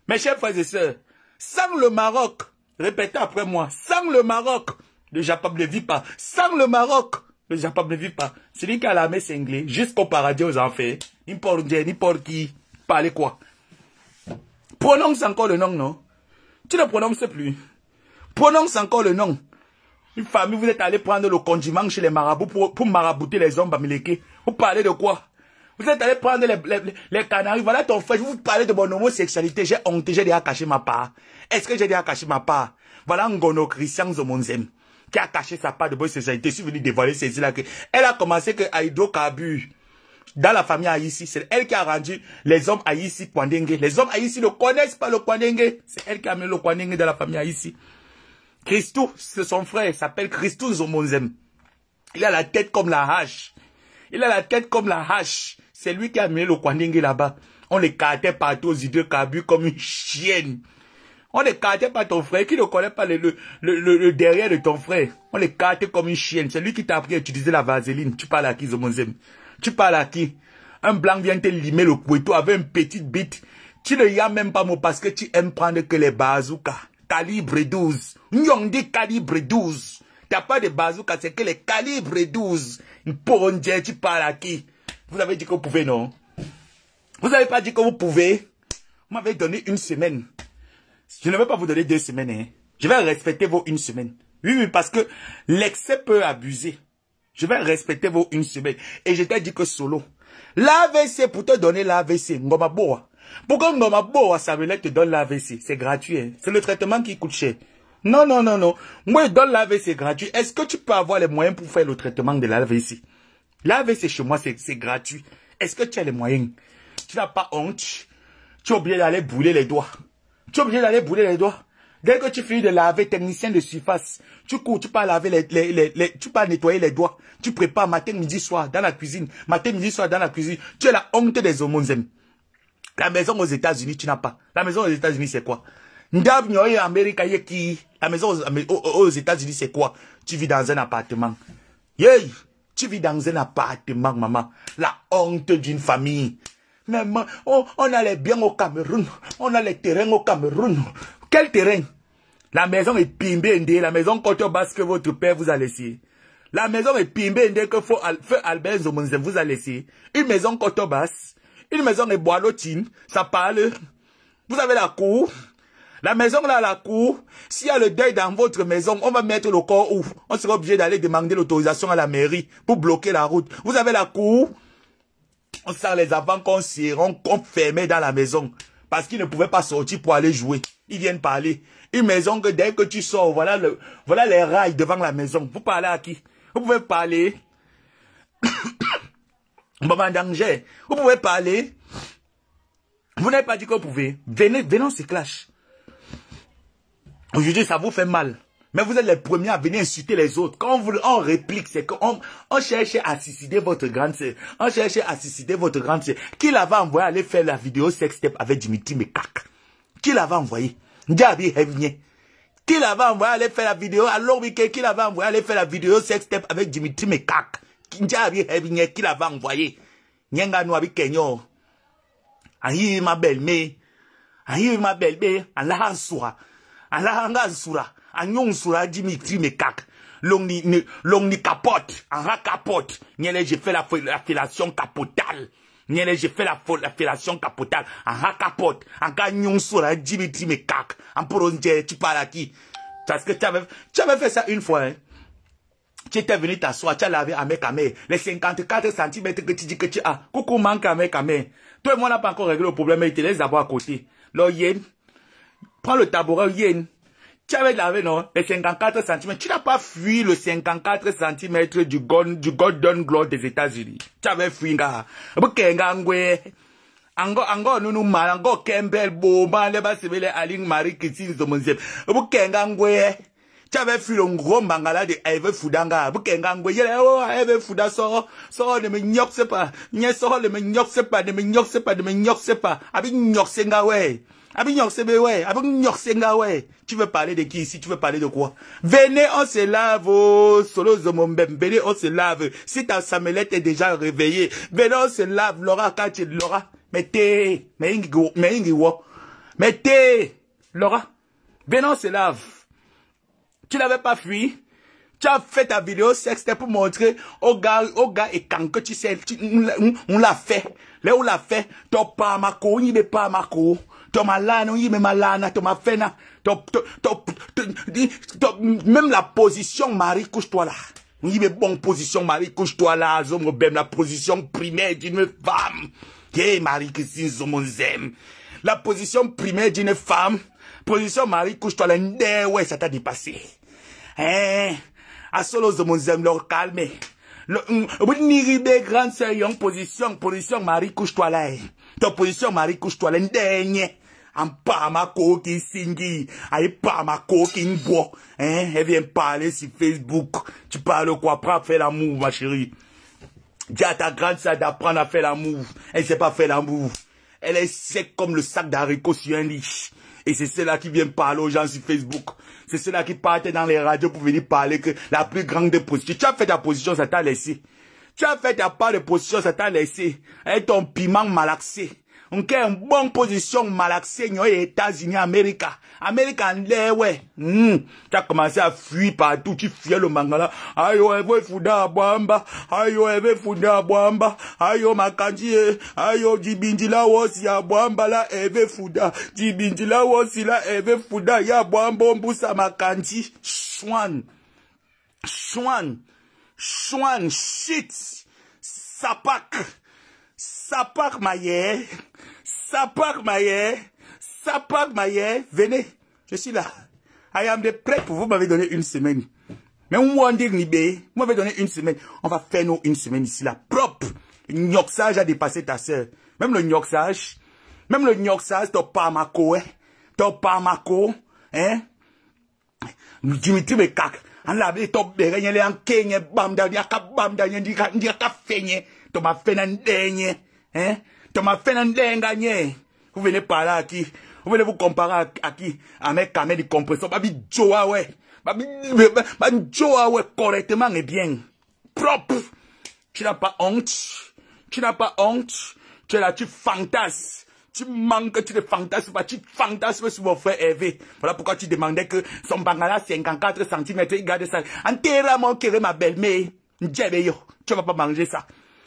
Mes chers frères et sœurs, sans le Maroc, répétez après moi, sans le Maroc, le Japon ne vit pas. Sans le Maroc, le Japon ne vit pas. Celui qui a l'armée cinglée, jusqu'au paradis aux enfers, n'importe qui, n'importe qui, parlez quoi Prononce encore le nom, non tu ne prononces plus. Prononce encore le nom. Une famille, vous êtes allé prendre le condiment chez les marabouts pour, pour marabouter les hommes bamileke. Vous parlez de quoi Vous êtes allé prendre les, les, canaries. Voilà ton frère. Vous parlez de mon homosexualité. J'ai honte. J'ai déjà caché ma part. Est-ce que j'ai déjà caché ma part Voilà Ngono Christian Zomonzem qui a caché sa part de bonne sexualité. Je suis venu dévoiler celle-là. Elle a commencé que Kabu dans la famille aïssi, C'est elle qui a rendu les hommes aïssi. Kwandengue. Les hommes aïssi ne connaissent pas le Kwandengue. C'est elle qui a mis le Kwandengue dans la famille aïssi. Christou, c'est son frère, s'appelle Christou Zomonzem. Il a la tête comme la hache. Il a la tête comme la hache. C'est lui qui a amené le Kwandengue là-bas. On les cartait partout aux idées cabus comme une chienne. On les cartait par ton frère. Qui ne connaît pas le, le, derrière de ton frère On les cartait comme une chienne. C'est lui qui t'a appris à utiliser la vaseline. Tu parles à qui, Zomonzem tu parles à qui Un blanc vient te limer le cou et couteau avec une petite bite. Tu ne y as même pas mot parce que tu aimes prendre que les bazookas. Calibre 12. dit calibre 12. n'as pas de bazooka, c'est que les calibres 12. dire, tu parles à qui Vous avez dit que vous pouvez, non Vous n'avez pas dit que vous pouvez Vous m'avez donné une semaine. Je ne vais pas vous donner deux semaines. Hein. Je vais respecter vos une semaine. Oui, oui, parce que l'excès peut abuser. Je vais respecter vos une semaine. Et je t'ai dit que solo. L'AVC, pour te donner l'AVC, Ngoma Boa. Pourquoi Ngoma Boa, que te donne l'AVC C'est gratuit. Hein. C'est le traitement qui coûte cher. Non, non, non, non. Moi, je donne l'AVC gratuit. Est-ce que tu peux avoir les moyens pour faire le traitement de l'AVC L'AVC chez moi, c'est gratuit. Est-ce que tu as les moyens Tu n'as pas honte. Tu es obligé d'aller bouler les doigts. Tu es obligé d'aller bouler les doigts. Dès que tu finis de laver, technicien de surface, tu cours, tu pars laver les, tu nettoyer les doigts, tu prépares matin, midi, soir dans la cuisine, matin, midi, soir dans la cuisine. Tu es la honte des hommes. La maison aux États-Unis, tu n'as pas. La maison aux États-Unis, c'est quoi? qui? La maison aux, États-Unis, c'est quoi? Tu vis dans un appartement. Yay! Tu vis dans un appartement, maman. La honte d'une famille. Maman, on, on a les biens au Cameroun. On a les terrains au Cameroun. Quel terrain La maison est Pimbende, la maison coteau Basse que votre père vous a laissé. La maison est Pimbende que Feu Albert Zomonze vous a laissé. Une maison côte Basse, une maison est boilotine, ça parle. Vous avez la cour, la maison là, la cour, s'il y a le deuil dans votre maison, on va mettre le corps où On sera obligé d'aller demander l'autorisation à la mairie pour bloquer la route. Vous avez la cour, on sort les avant qu'on seront confermés dans la maison parce qu'ils ne pouvaient pas sortir pour aller jouer. Ils viennent parler. Une maison que dès que tu sors, voilà, voilà les rails devant la maison. Vous parlez à qui Vous pouvez parler. (coughs) Maman danger. Vous pouvez parler. Vous n'avez pas dit que vous pouvez. Venez, venez, on se clash. Aujourd'hui, ça vous fait mal. Mais vous êtes les premiers à venir insulter les autres. Quand on, vous, réplique, c'est qu'on on cherche à suicider votre grande sœur. On cherche à suicider votre grande sœur. Qui l'avait envoyé aller faire la vidéo sex step avec Dimitri Mekak qui l'avait envoyé Ndiabi hevnie. Qui l'avait envoyé aller faire la vidéo Alors, Mickey, qui l'avait envoyé aller faire la vidéo sextape avec Dimitri Mekak Ndiabi Hevnie, qui l'avait envoyé Nyenga nous Kenyon. Kenyo. Ayi ma belle-mère. Ayi ma belle-mère. Allah han Allah Ansura. Anyon Sura Dimitri Mekak. L'on ni capote. En capote. Nyele, j'ai fait la filation capotale. J'ai j'ai fait la, la fellation capotale en en un sourd, la Jimmy Jimmy kak en tu parles qui parce que tu avais, fait ça une fois hein tu étais venu t'asseoir, tu as lavé à mes Les 54 cm que tu dis que tu as. Coucou, manque à mes Toi et moi, on n'a pas encore réglé le problème, mais il te laisse d'abord à côté. yen, prends le tabouret, yen tu avais lavé, non Les 54 cm. Tu n'as pas fui le 54 cm du, du Golden Globe des États-Unis. Tu avais fui, nga. ango ango nunu mara ango kembel boba le basebele aling mari kitsinzo monzep bukenga ngwe chabe filo ngomba mangala de eve fudanga bukenga ngwe yele o oh, eve fuda so so ne me nyokse pa nye so le me nyokse pa ne me nyokse pa ne me nyokse pa abi nyokse nga we tu veux parler de qui ici Tu veux parler de quoi Venez, on se lave. Oh, solo Venez, on se lave. Si ta samelette est déjà réveillée, venez, on se lave. Laura, quand tu Laura. mettez, t'es. Mais ingi Mais Laura. Venez, on se lave. Tu n'avais pas fui tu as fait ta vidéo sexte pour montrer au gars, au gars et quand que tu sais, on l'a fait. Là, on l'a fait. T'as pas ma ni n'est pas ma tu là, non, mais m'a là, tu même la position, Marie, couche-toi là. Il bonne position, Marie, couche-toi là, même la position primaire d'une femme. Hey, Marie-Christine Zomonzem. La position primaire d'une femme, position Marie, couche-toi là, ouais, ça t'a dépassé. Hein? À solo Zomonzem, leur calmer. Mm, Niribe, grande sœur, position, position, Marie, couche-toi là. Eh. Ton position, Marie, couche-toi là, Singi. ma bo Hein? Eh, Elle vient parler sur Facebook. Tu parles quoi? Prends, fais l'amour, ma chérie. Dis à ta grande sœur d'apprendre à faire l'amour. Elle sait pas faire l'amour. Elle est sec comme le sac d'haricots sur un lit. Et c'est celle-là qui vient parler aux gens sur Facebook. C'est celle-là qui partait dans les radios pour venir parler que la plus grande des Tu as fait ta position, ça t'a laissé. Tu as fait ta part de position, ça t'a laissé. Et ton piment malaxé. Unke yon bon pozisyon malakse nyo e Etazini Amerika. Amerika anle we. Hmm. Ta komanse a fwi patou. Ti fwi alo mangana. Ayo eve fwida abwamba. Ayo eve fwida abwamba. Ayo makanti e. Ayo jibindi la wosi abwamba la eve fwida. Jibindi la wosi la eve fwida. Ya abwamba mbousa makanti. Swan. Swan. Swan. Swan. Shit. Sapak. Sapak ma ye e. Sapag Mayer, Sapag Mayer, venez, je suis là. I am de prêt pour vous, m'avez donné une semaine. Mais on m'a dit, vous m'avez donné une semaine. On va faire nous une semaine ici, là, propre. Gnoxage a dépassé ta sœur. Même le gnoxage, même le gnoxage, t'as pas ma hein. T'as pas ma hein. Dimitri cac. on l'a appelé top bérénier, en kenye, bam, d'an, y'a qu'à bam, d'an, y'a qu'à feigner, t'as ma fenandaigne, hein. Tu m'as fait un ndenganye. Vous venez parler à qui Vous venez vous comparer à, qui À mes camés de compression. Babi Joa, ouais. Babi Joa, ouais, correctement et bien. Propre. Tu n'as pas honte. Tu n'as pas honte. Tu es là, tu fantasmes tu manques, tu te fantasmes tu fantasmes sur mon frère Hervé. Voilà pourquoi tu demandais que son bangala 54 cm, il garde ça. Enterre mon ma belle-mère. Tu vas pas manger ça.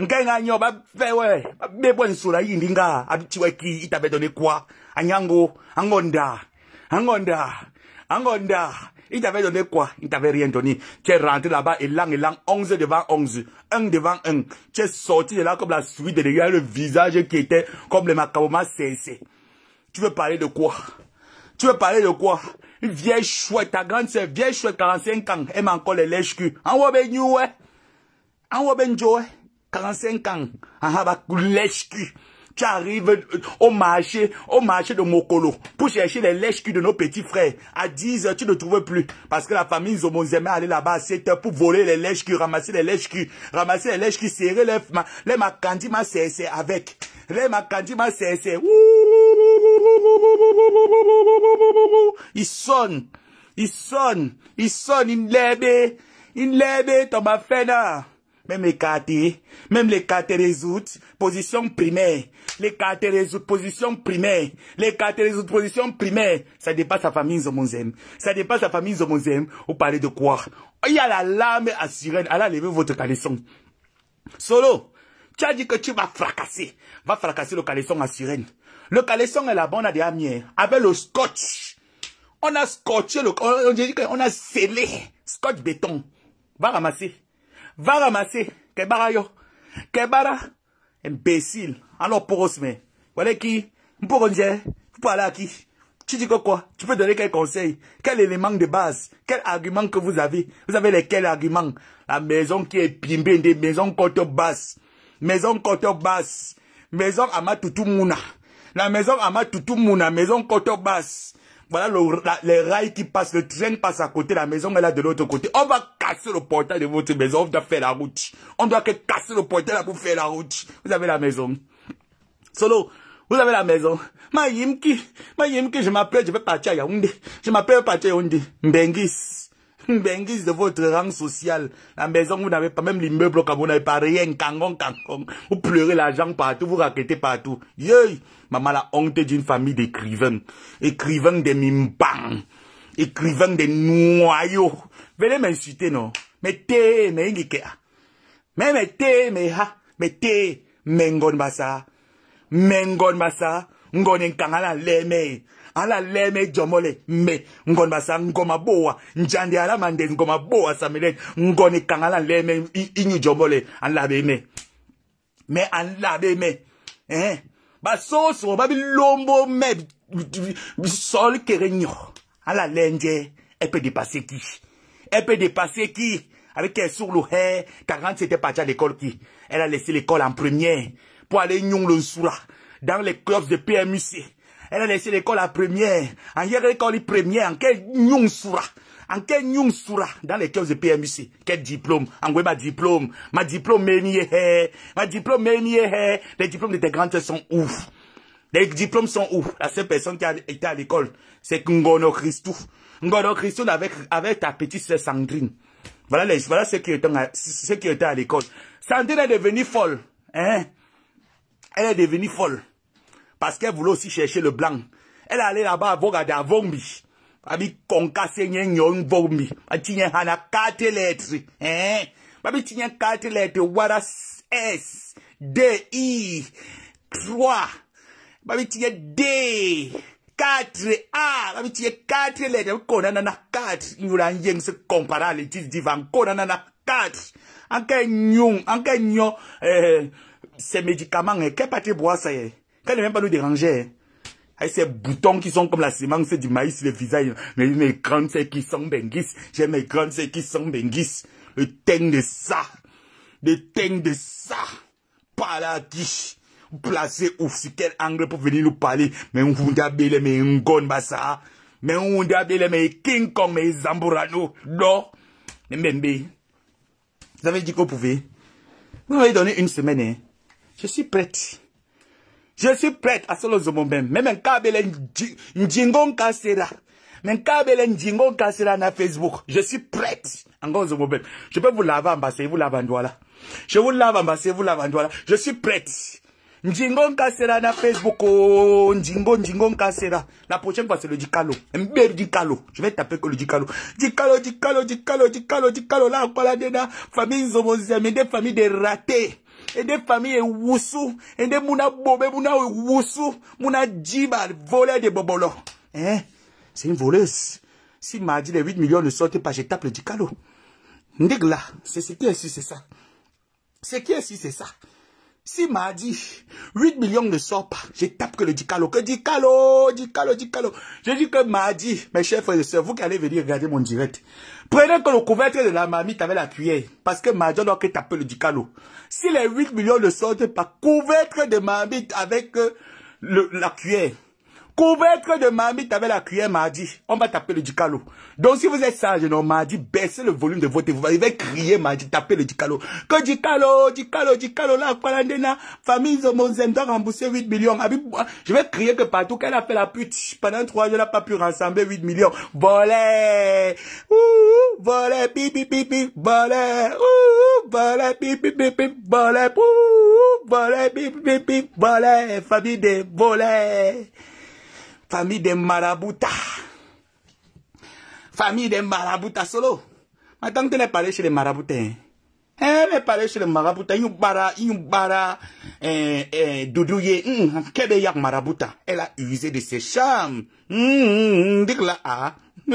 ngai nganyo fewe babebwa nsura yindi nga abithiwa ki donné quoi? anyango angonda angonda angonda il t'avait donné quoi Il t'avait rien donné. Tu es rentré là-bas et lang et lang, 11 devant 11, 1 devant 1. Tu es sorti de là comme la suite de derrière le visage qui était comme le macabre cessé. Tu veux parler de quoi Tu veux parler de quoi Une vieille chouette, ta grande soeur, vieille chouette, 45 ans, aime encore les lèches cul. En wobé ouais. En wobé ouais. 45 ans, lèche-cul. Tu arrives euh, au marché, au marché de Mokolo, pour chercher les lèches-cul de nos petits frères. À 10 heures, tu ne trouves plus. Parce que la famille aimé allait là-bas à 7 heures pour voler les lèches-cul, ramasser les lèches-cul, ramasser les lèches serrer les, les macandima c'est avec. Les macandima c'est Ils sonne. Il sonne. Ils sonne. Il lève. Il lève ton bafena. Même les quartiers, même les quartiers résout position primaire. Les quartiers résout position primaire. Les quartiers résout position primaire. Ça dépasse la famille Zomozem. Ça dépasse la famille Zomozem. Vous parlez de quoi oh, Il y a la lame à sirène. Allez, levez votre caleçon. Solo, tu as dit que tu vas fracasser. Va fracasser le caleçon à sirène. Le caleçon est la on à des amis. Avec le scotch. On a scotché le... On, on a scellé. Scotch béton. Va ramasser. Va ramasser. Kebara yo. Kebara. Imbécile. Alors, pour poros, vous Voilà qui. dire Vous parlez à qui? Tu dis que quoi Tu peux donner quel conseil Quel élément de base Quel argument que vous avez Vous avez lesquels arguments La maison qui est pimbée, des maisons côte basse. Maison côte basse. Maison toutou Mouna. La maison toutou Mouna, maison côte basse. Voilà le, les rails qui passent, le train passe à côté, la maison elle là de l'autre côté. On va casser le portail de votre maison, on doit faire la route. On doit casser le portail pour faire la route. Vous avez la maison. Solo, vous avez la maison. Ma Yimki, ma Yimki, je m'appelle, je vais partir à Yaoundé. Je m'appelle partir à Yaoundé. Mbengis benghise (laughs) de votre rang social. La maison, vous n'avez pas, même l'immeuble, comme vous n'avez pas rien, kangon kangon. Vous pleurez l'argent partout, vous raquetez partout. Yey! Maman, la honte d'une famille d'écrivains. Écrivains des mimpans. Écrivains des noyaux. Venez m'insulter, non? Mais t'es, ah. mais Mais mais t'es, mais ha. Mais t'es, mengon basa. Mengon basa. Ngon kangala leme ala leme jomole me ngon basa ngoma boa njandi ala mande ngoma boa sameleke ngoni kangala ala leme inyu jomole anlabe me me anlabe me eh basoso lombo me sol kere ala lenje elle peut dépasser qui Elle peut dépasser qui Avec elle sur le hair, 40 c'était parti à l'école qui Elle a laissé l'école en première pour aller nyong le soura dans les clubs de PMUC. Elle a laissé l'école à première. En l'école première, en quel nyungsura. En quel nyungsura. Dans les 15 PMUC. Quel diplôme. En ma diplôme. Ma diplôme ménier. Ma diplôme ménier. Les diplômes de tes grandes sont ouf. Les diplômes sont ouf. La seule personne qui a été à l'école, c'est Ngono Christou. Ngono Christou avec, avec ta petite sœur Sandrine. Voilà, les, ceux qui étaient, à l'école. Sandrine est devenue folle. Hein? Elle est devenue folle parce qu'elle voulait aussi chercher le blanc. Elle allait là-bas, à à Vombi. Elle a dit Vombi. a hana quatre lettres. Hein? Babi quatre lettres. Wara S, D, I, 3. Babi a D, 4, A. Babi a quatre lettres. Kona nana quatre. a yeng se compara à l'étude divan. Kona quatre. Anka nyung. a nyon, euh, ces médicaments, hein? qu'est-ce que bois ça quand ne même pas nous déranger. Hein. Ah, ces boutons qui sont comme la semence du maïs, sur le visage. Mais mes grandes, c'est qui sont benguis. J'ai mes grandes, c'est qui sont benguis. Le teigne de ça. Le teigne de ça. Par la quiche. Placé où, sur quel angle pour venir nous parler. Mais on vous d'abele, mais on gonne, bah, ça. Mais on vous d'abele, mais King Kong, mais Zamburano. Non. Mais même, vous avez dit qu'on pouvait. Vous m'avez donné une semaine, hein. Je suis prête. Je suis prête à solo zombombe. Même un câble njingon kasera. Même kabel njingon kasera na Facebook. Je suis prête. Angon Je peux vous laver en vous la en Je vous lave en vous la en Je suis prête. Njingon kasera na Facebook. Oh, njingon, njingon kasera. La prochaine fois, c'est le dicalo. bel dicalo. Je vais taper que le dicalo. Dicalo, dicalo, dicalo, dicalo, dicalo. Là, là la dena. Famille mais Des familles de ratés et des et famille et des mouna bobe mouna ewusu mouna jiba voler de bobolo hein c'est une voleuse si mardi les 8 millions ne sortent pas je tape le dicalo là, c'est ce qui est si c'est ça ce qui est si c'est ça si m'a 8 millions ne sortent pas, je tape que le Dicalo, que Dicalo, Dicalo, Dicalo. Je dis que mardi, mes chers frères et sœurs, vous qui allez venir regarder mon direct, prenez que le couvercle de la mamite avec la cuillère, parce que mardi, on doit que taper le Dicalo. Si les 8 millions ne sortent pas, couvercle de mamite avec euh, le, la cuillère, Couvert de mamie, t'avais la cuillère mardi. On va taper le dicalo. Donc si vous êtes sage, non, dit, baissez le volume de votre vous allez crier mardi, taper le dicalo. Que dicalo, dicalo, dicalo, la palandena. famille Zomozem doit rembourser 8 millions. Je vais crier que partout qu'elle a fait la pute. Pendant trois jours, elle n'a pas pu rassembler 8 millions. Volé ouh, volé, pipi, pipi, volé ouh, voler, pipi, pipi, volé ouh, voler, pipi, pipi, volé famille des volés famille des maraboutas. Famille des maraboutas solo. Ma tante n'est pas chez les maraboutins. Hein. Eh, pas allée chez les maraboutins. Ils bara, ils bara, eh, eh, doudouye. Hum, kebe yak marabouta. Elle a usé de ses charmes. Hum, hum, hum dit là, ah. (laughs)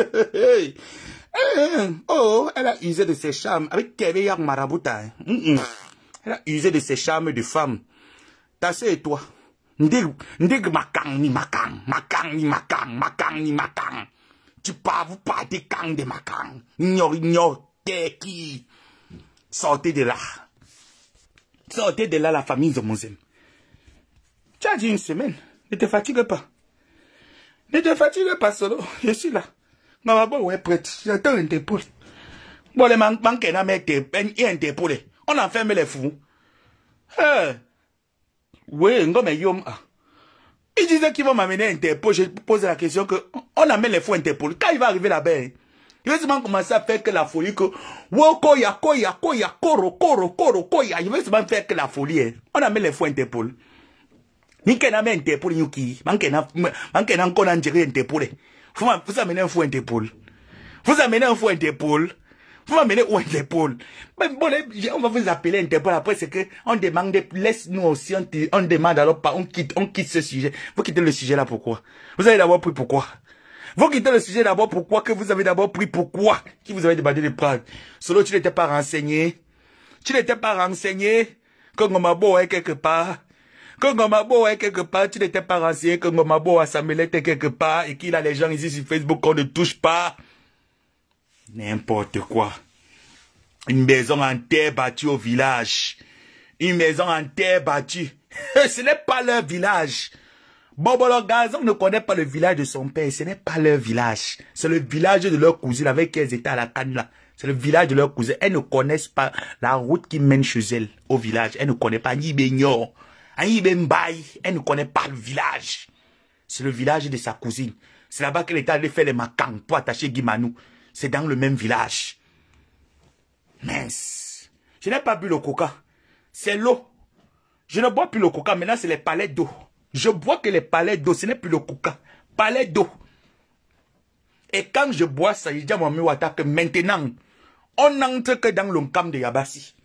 Oh, elle a usé de ses charmes. Avec kebe yak marabouta. Hein. Hum, elle a usé de ses charmes de femme. Tassez et toi n'dig ma makang ni ma makang ni ma makang ni makang. Tu pas vous des kang de makang. Ignore, ignore, qui. Sortez de là. Sortez de là la famille de mon Tu as dit une semaine. Ne te fatigue pas. Ne te fatigue pas, solo. Je suis là. Ma maman, ouais, prête. J'attends un dépôt. Bon, les manques, en un On On enferme les fous. eh! Oui, Ngom et Yom. Ah. Ils disaient qu'ils vont m'amener à Interpol. Je pose la question que on amène les faux Interpol. Quand il va arriver là-bas, il hein, va seulement commencer à faire que la folie que Woko Yako Yako Yako Roko Roko Roko Ya. Il va seulement faire que la folie. Hein. On amène les faux Interpol. Niken amène Interpol Yuki. Manken encore en gérer Interpol. Vous amenez un faux Interpol. Vous amenez un faux Interpol. Vous m'amenez où Interpol l'épaule bon, on va vous appeler Interpol après, c'est que on demande, laisse-nous aussi, on, demande alors pas, on quitte, on quitte ce sujet. Vous quittez le sujet là pourquoi Vous avez d'abord pris pourquoi Vous quittez le sujet d'abord pourquoi Que vous avez d'abord pris pourquoi Qui vous avez demandé de prendre Solo, tu n'étais pas renseigné. Tu n'étais pas renseigné que Ngomabo est quelque part. Que Ngomabo est quelque part, tu n'étais pas renseigné que sa était quelque part et qu'il a les gens ici sur Facebook qu'on ne touche pas. N'importe quoi. Une maison en terre battue au village. Une maison en terre battue. (laughs) Ce n'est pas leur village. Bobolo Gazon ne connaît pas le village de son père. Ce n'est pas leur village. C'est le village de leur cousine avec qui elles étaient à la canne là. C'est le village de leur cousine. Elles ne connaissent pas la route qui mène chez elles au village. Elles ne connaissent pas Nibénior. Elles ne connaissent pas le village. C'est le village de sa cousine. C'est là-bas qu'elle est allée faire les macans pour attacher Guimanou c'est dans le même village. Mince. Je n'ai pas bu le coca. C'est l'eau. Je ne bois plus le coca. Maintenant, c'est les palais d'eau. Je bois que les palais d'eau. Ce n'est plus le coca. Palais d'eau. Et quand je bois ça, il dit à mon Wata que maintenant, on n'entre que dans le camp de Yabassi.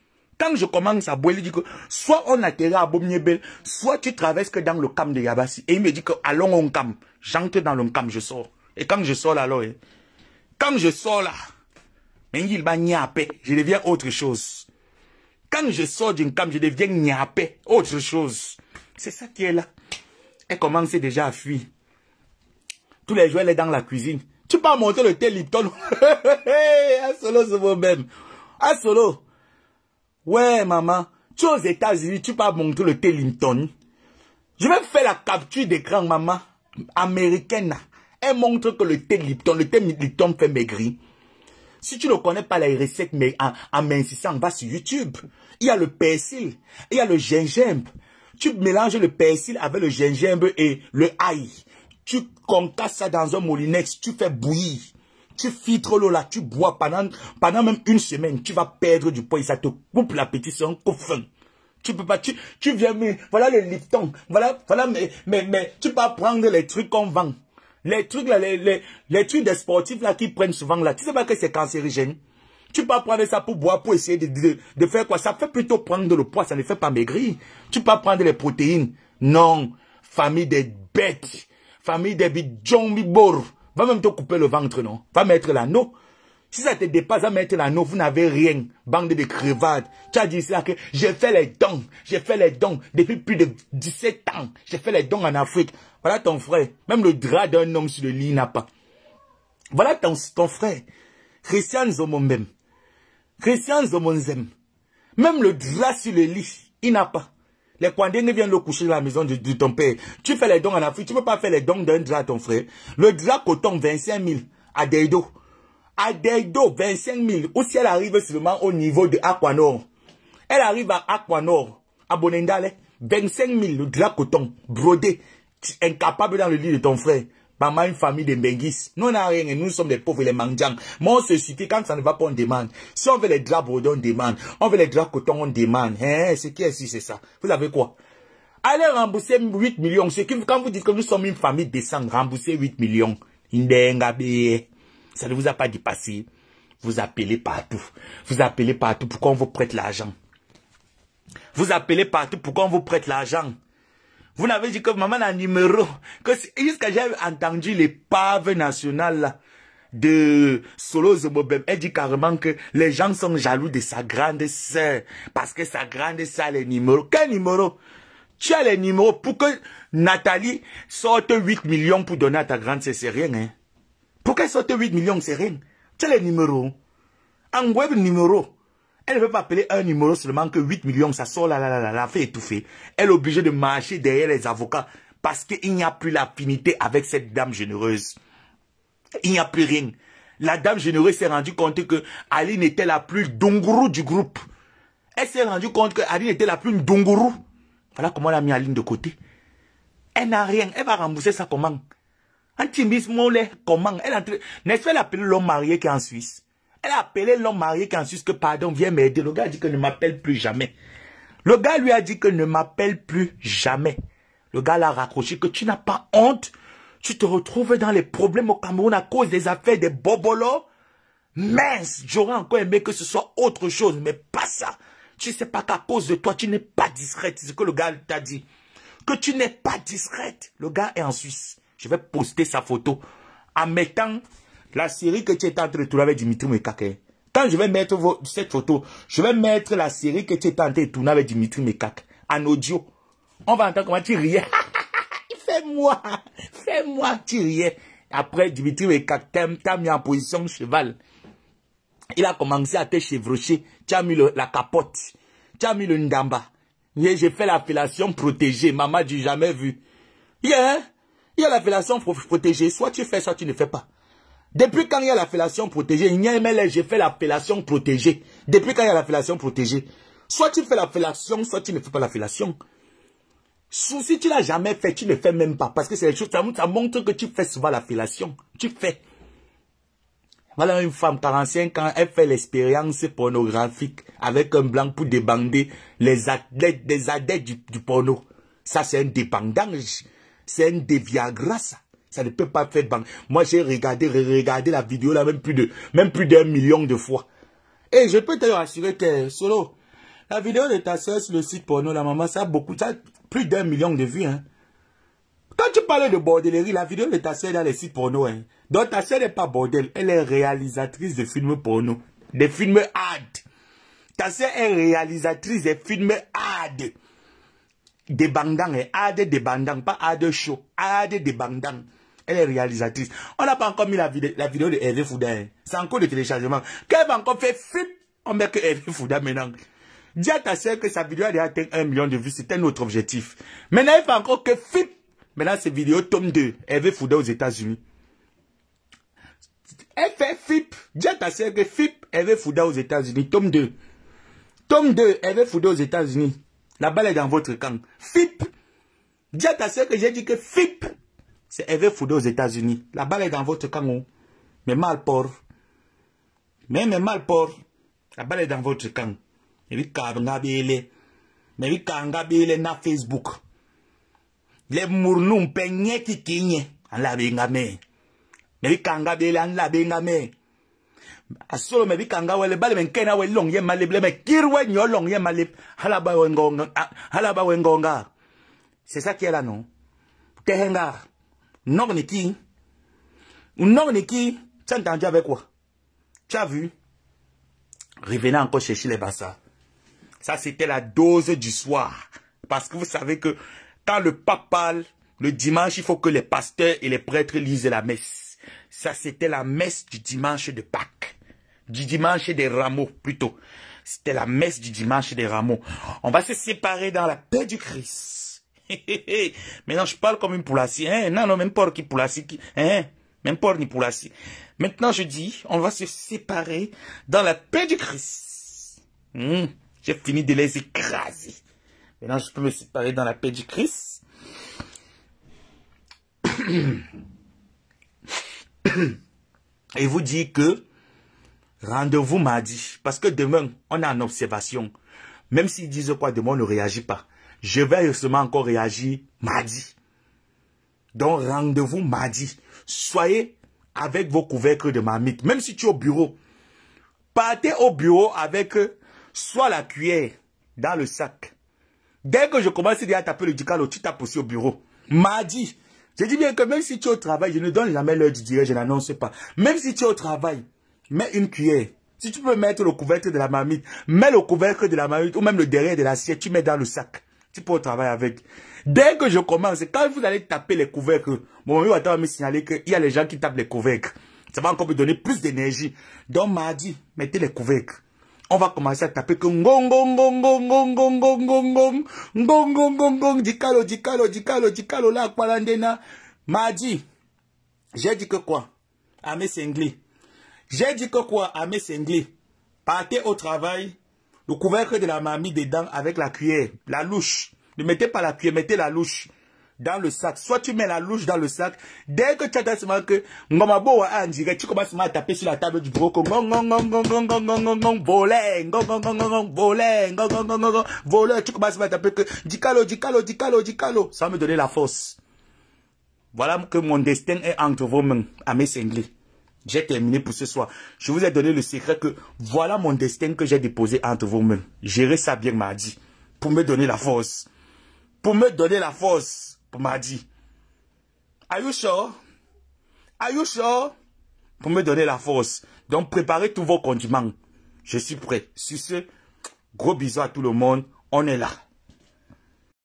Quand je commence à boire, il dit que soit on atterrit à Bomniebel, soit tu traverses que dans le camp de Yabassi. Et il me dit que allons au camp. J'entre dans le camp, je sors. Et quand je sors là, alors, hein, quand je sors là, mais il va niapé, je deviens autre chose. Quand je sors d'une cam, je deviens niapé, autre chose. C'est ça qui est là. Elle commence déjà à fuir. Tous les jours, elle est dans la cuisine. Tu peux monter le thé Lipton. (laughs) solo, c'est vous-même. solo. Ouais, maman. Tu es aux États-Unis, tu peux monter le thé Je vais faire la capture d'écran, maman. Américaine. Elle montre que le thé Lipton, le thé Lipton fait maigrir. Si tu ne connais pas les recettes mais en on va sur YouTube. Il y a le persil, il y a le gingembre. Tu mélanges le persil avec le gingembre et le ail. Tu concasses ça dans un molinex, tu fais bouillir. Tu filtres l'eau là, tu bois pendant, pendant même une semaine. Tu vas perdre du poids et ça te coupe l'appétit, c'est un coffin. Tu peux pas, tu, tu viens, mais voilà le lipton, voilà, voilà, mais, mais, mais tu peux pas prendre les trucs qu'on vend. Les trucs les, les, trucs des sportifs là qui prennent souvent là, tu sais pas que c'est cancérigène. Tu peux prendre ça pour boire, pour essayer de, faire quoi Ça fait plutôt prendre le poids, ça ne fait pas maigrir. Tu peux prendre les protéines. Non, famille des bêtes, famille des bidjons Va même te couper le ventre, non Va mettre l'anneau. Si ça te dépasse, à mettre l'anneau, vous n'avez rien. Bande de crevades. Tu as dit ça que j'ai fait les dons, j'ai fait les dons depuis plus de 17 ans. J'ai fait les dons en Afrique. Voilà ton frère. Même le drap d'un homme sur le lit n'a pas. Voilà ton, frère. Christian Zomonbem. Christian Zomonzem. Même le drap sur le lit, il n'a pas. Les ne viennent le coucher dans la maison de, ton père. Tu fais les dons en Afrique, tu ne peux pas faire les dons d'un drap à ton frère. Le drap coton, 25 000 à Deido. À Deido, 25 000. Ou si elle arrive seulement au niveau de Aquanor. Elle arrive à Aquanor, à Bonendale, 25 000 le drap coton, brodé incapable dans le lit de ton frère. Maman, une famille de Benguis. Nous, on n'a rien et nous sommes des pauvres et les mangjang. Mais on se quand ça ne va pas, on demande. Si on veut les draps brodons, on demande. On veut les draps coton, on demande. Hein, ce qui est ici, c'est ça. Vous avez quoi? Allez rembourser 8 millions. qui, quand vous dites que nous sommes une famille de sang, rembourser 8 millions. Ça ne vous a pas dépassé. Vous appelez partout. Vous appelez partout pourquoi on vous prête l'argent. Vous appelez partout pourquoi on vous prête l'argent. Vous n'avez dit que maman a un numéro. Que jusqu'à j'ai entendu les paves de Solo Zobobem. Elle dit carrément que les gens sont jaloux de sa grande sœur. Parce que sa grande sœur a les numéros. Quel numéro Tu as les numéros pour que Nathalie sorte 8 millions pour donner à ta grande sœur. C'est rien. Hein? Pour qu'elle sorte 8 millions, c'est rien. Tu as les numéros. Un web numéro. Elle ne veut pas appeler un numéro seulement que 8 millions, ça sort là, là, là, là, là fait étouffer. Elle est obligée de marcher derrière les avocats parce qu'il n'y a plus l'affinité avec cette dame généreuse. Il n'y a plus rien. La dame généreuse s'est rendue compte que Aline était la plus dongourou du groupe. Elle s'est rendue compte que Aline était la plus dongourou. Voilà comment elle a mis Aline de côté. Elle n'a rien. Elle va rembourser ça comment Un chimisme-là, comment Elle N'est-ce pas l'appeler l'homme marié qui est en Suisse elle a appelé l'homme marié qui Suisse que pardon, viens m'aider. Le gars a dit que ne m'appelle plus jamais. Le gars lui a dit que ne m'appelle plus jamais. Le gars l'a raccroché, que tu n'as pas honte. Tu te retrouves dans les problèmes au Cameroun à cause des affaires des bobolos. Mince, j'aurais encore aimé que ce soit autre chose, mais pas ça. Tu sais pas qu'à cause de toi, tu n'es pas discrète. C'est ce que le gars t'a dit. Que tu n'es pas discrète. Le gars est en Suisse. Je vais poster sa photo en mettant la série que tu es en train de tourner avec Dimitri Mekak Quand je vais mettre cette photo, je vais mettre la série que tu es en train de tourner avec Dimitri Mekak en audio. On va entendre comment tu riais. (laughs) Fais-moi, fais-moi, tu riais. Après, Dimitri Mekake t'a mis en position cheval. Il a commencé à te chevrocher. Tu as mis la capote. Tu as mis le ndamba. J'ai fait l'appellation protégée. Maman, du jamais vu. Yeah. Hein? Il y a l'appellation protégée. Soit tu fais, soit tu ne fais pas. Depuis quand il y a l'appellation protégée, il n'y a MLG j'ai fait l'appellation protégée. Depuis quand il y a l'appellation protégée, soit tu fais l'appellation, soit tu ne fais pas l'appellation. Si tu l'as jamais fait, tu ne fais même pas. Parce que c'est quelque chose, ça, montre que tu fais souvent l'appellation. Tu fais. Voilà une femme 45 ans, elle fait l'expérience pornographique avec un blanc pour débander les adeptes, des adeptes du, porno. Ça, c'est un dépendance. C'est un déviagra, ça. Ça ne peut pas faire bang. Moi, j'ai regardé, regardé la vidéo là, même plus de, même plus d'un million de fois. Et je peux te rassurer que, Solo, la vidéo de ta soeur sur le site porno, la maman, ça a beaucoup, ça a plus d'un million de vues, hein. Quand tu parles de bordellerie, la vidéo de ta soeur est dans les sites porno, hein. Donc ta soeur n'est pas bordel, elle est réalisatrice de films porno, des films hard. Ta soeur est réalisatrice des films hard. Des bandans, hein. hard des bandans, pas hard show, hard des bandans. Elle est réalisatrice. On n'a pas encore mis la, la vidéo de Hervé Fouda. Hein. C'est cours de téléchargement. Qu'elle va encore faire flip, on met que Hervé Fouda maintenant. Dis à ta que sa vidéo a déjà atteint un million de vues. C'était notre objectif. Maintenant, elle fait encore que flip. Maintenant, c'est vidéo tome 2. Hervé Fouda aux États-Unis. Elle fait flip. Dis à ta que flip. Hervé Fouda aux États-Unis. Tome 2. Tome 2. Hervé Fouda aux États-Unis. La balle est dans votre camp. Flip. Dis à ta que j'ai dit que flip. C'est Eve Foudé aux États-Unis. La balle est dans votre camp. Oh. Mais mal port Mais mais mal pauvre. La balle est dans votre camp. Et puis, Kangabele. Mais oui, Kangabele na Facebook. Les mournoum peignent qui kigne. En la bingame. Mais oui, Kangabele en la bengame. asolo me bikanga wele bale menkene awe long ye malib le kirwe, we nyo long ye malib halaba wengonga ah, halaba wengonga c'est ça qui est là non Terengar on est qui on est qui Tu as entendu avec quoi Tu as vu Revenez encore chez les bassins. Ça, c'était la dose du soir. Parce que vous savez que quand le pape parle, le dimanche, il faut que les pasteurs et les prêtres lisent la messe. Ça, c'était la messe du dimanche de Pâques. Du dimanche des rameaux, plutôt. C'était la messe du dimanche des rameaux. On va se séparer dans la paix du Christ. (laughs) Maintenant, je parle comme une poulassie. Hein? Non, non, même pas qui Hein? Même pas ni Maintenant, je dis, on va se séparer dans la paix du Christ. Hmm. J'ai fini de les écraser. Maintenant, je peux me séparer dans la paix du Christ. (coughs) Et vous dire que rendez-vous mardi. Parce que demain, on a une observation. Même s'ils disent quoi, demain, on ne réagit pas. Je vais justement encore réagir mardi. Donc, rendez-vous mardi. Soyez avec vos couvercles de marmite. Même si tu es au bureau, partez au bureau avec euh, soit la cuillère dans le sac. Dès que je commence à taper le dicalo, tu tapes aussi au bureau. Mardi. Je dis bien que même si tu es au travail, je ne donne jamais l'heure du direct, je n'annonce pas. Même si tu es au travail, mets une cuillère. Si tu peux mettre le couvercle de la marmite, mets le couvercle de la marmite ou même le derrière de l'assiette, tu mets dans le sac tu peux travailler avec. Dès que je commence, quand vous allez taper les couvercles, mon ami va me signaler qu'il y a les gens qui tapent les couvercles. Ça va encore me donner plus d'énergie. Donc mardi, mettez les couvercles. On va commencer à taper que ngong ngong ngong ngong ngong ngong ngong ngong ngong ngong ngong dikalo dikalo dikalo dikalo la kwalandena. Mardi, j'ai dit que quoi Amé Sengli. J'ai dit que quoi Amé Sengli. Partez au travail, le couvercle de la mamie dedans avec la cuillère, la louche. Ne mettez pas la cuillère, mettez la louche dans le sac. Soit tu mets la louche dans le sac. Dès que tu as ce que Ngomabo a direct, tu commences à taper sur la table du broco. Voler, voler, voler. Tu commences à taper que Dicalo, Dicalo, Dicalo, Dicalo. Ça me donner la force. Voilà que mon destin est entre vos mains, amis mes j'ai terminé pour ce soir. Je vous ai donné le secret que voilà mon destin que j'ai déposé entre vous-mêmes. Gérez ça bien mardi. Pour me donner la force. Pour me donner la force pour mardi. Are you sure? Are you sure? Pour me donner la force. Donc préparez tous vos condiments. Je suis prêt. Sur ce, gros bisous à tout le monde. On est là.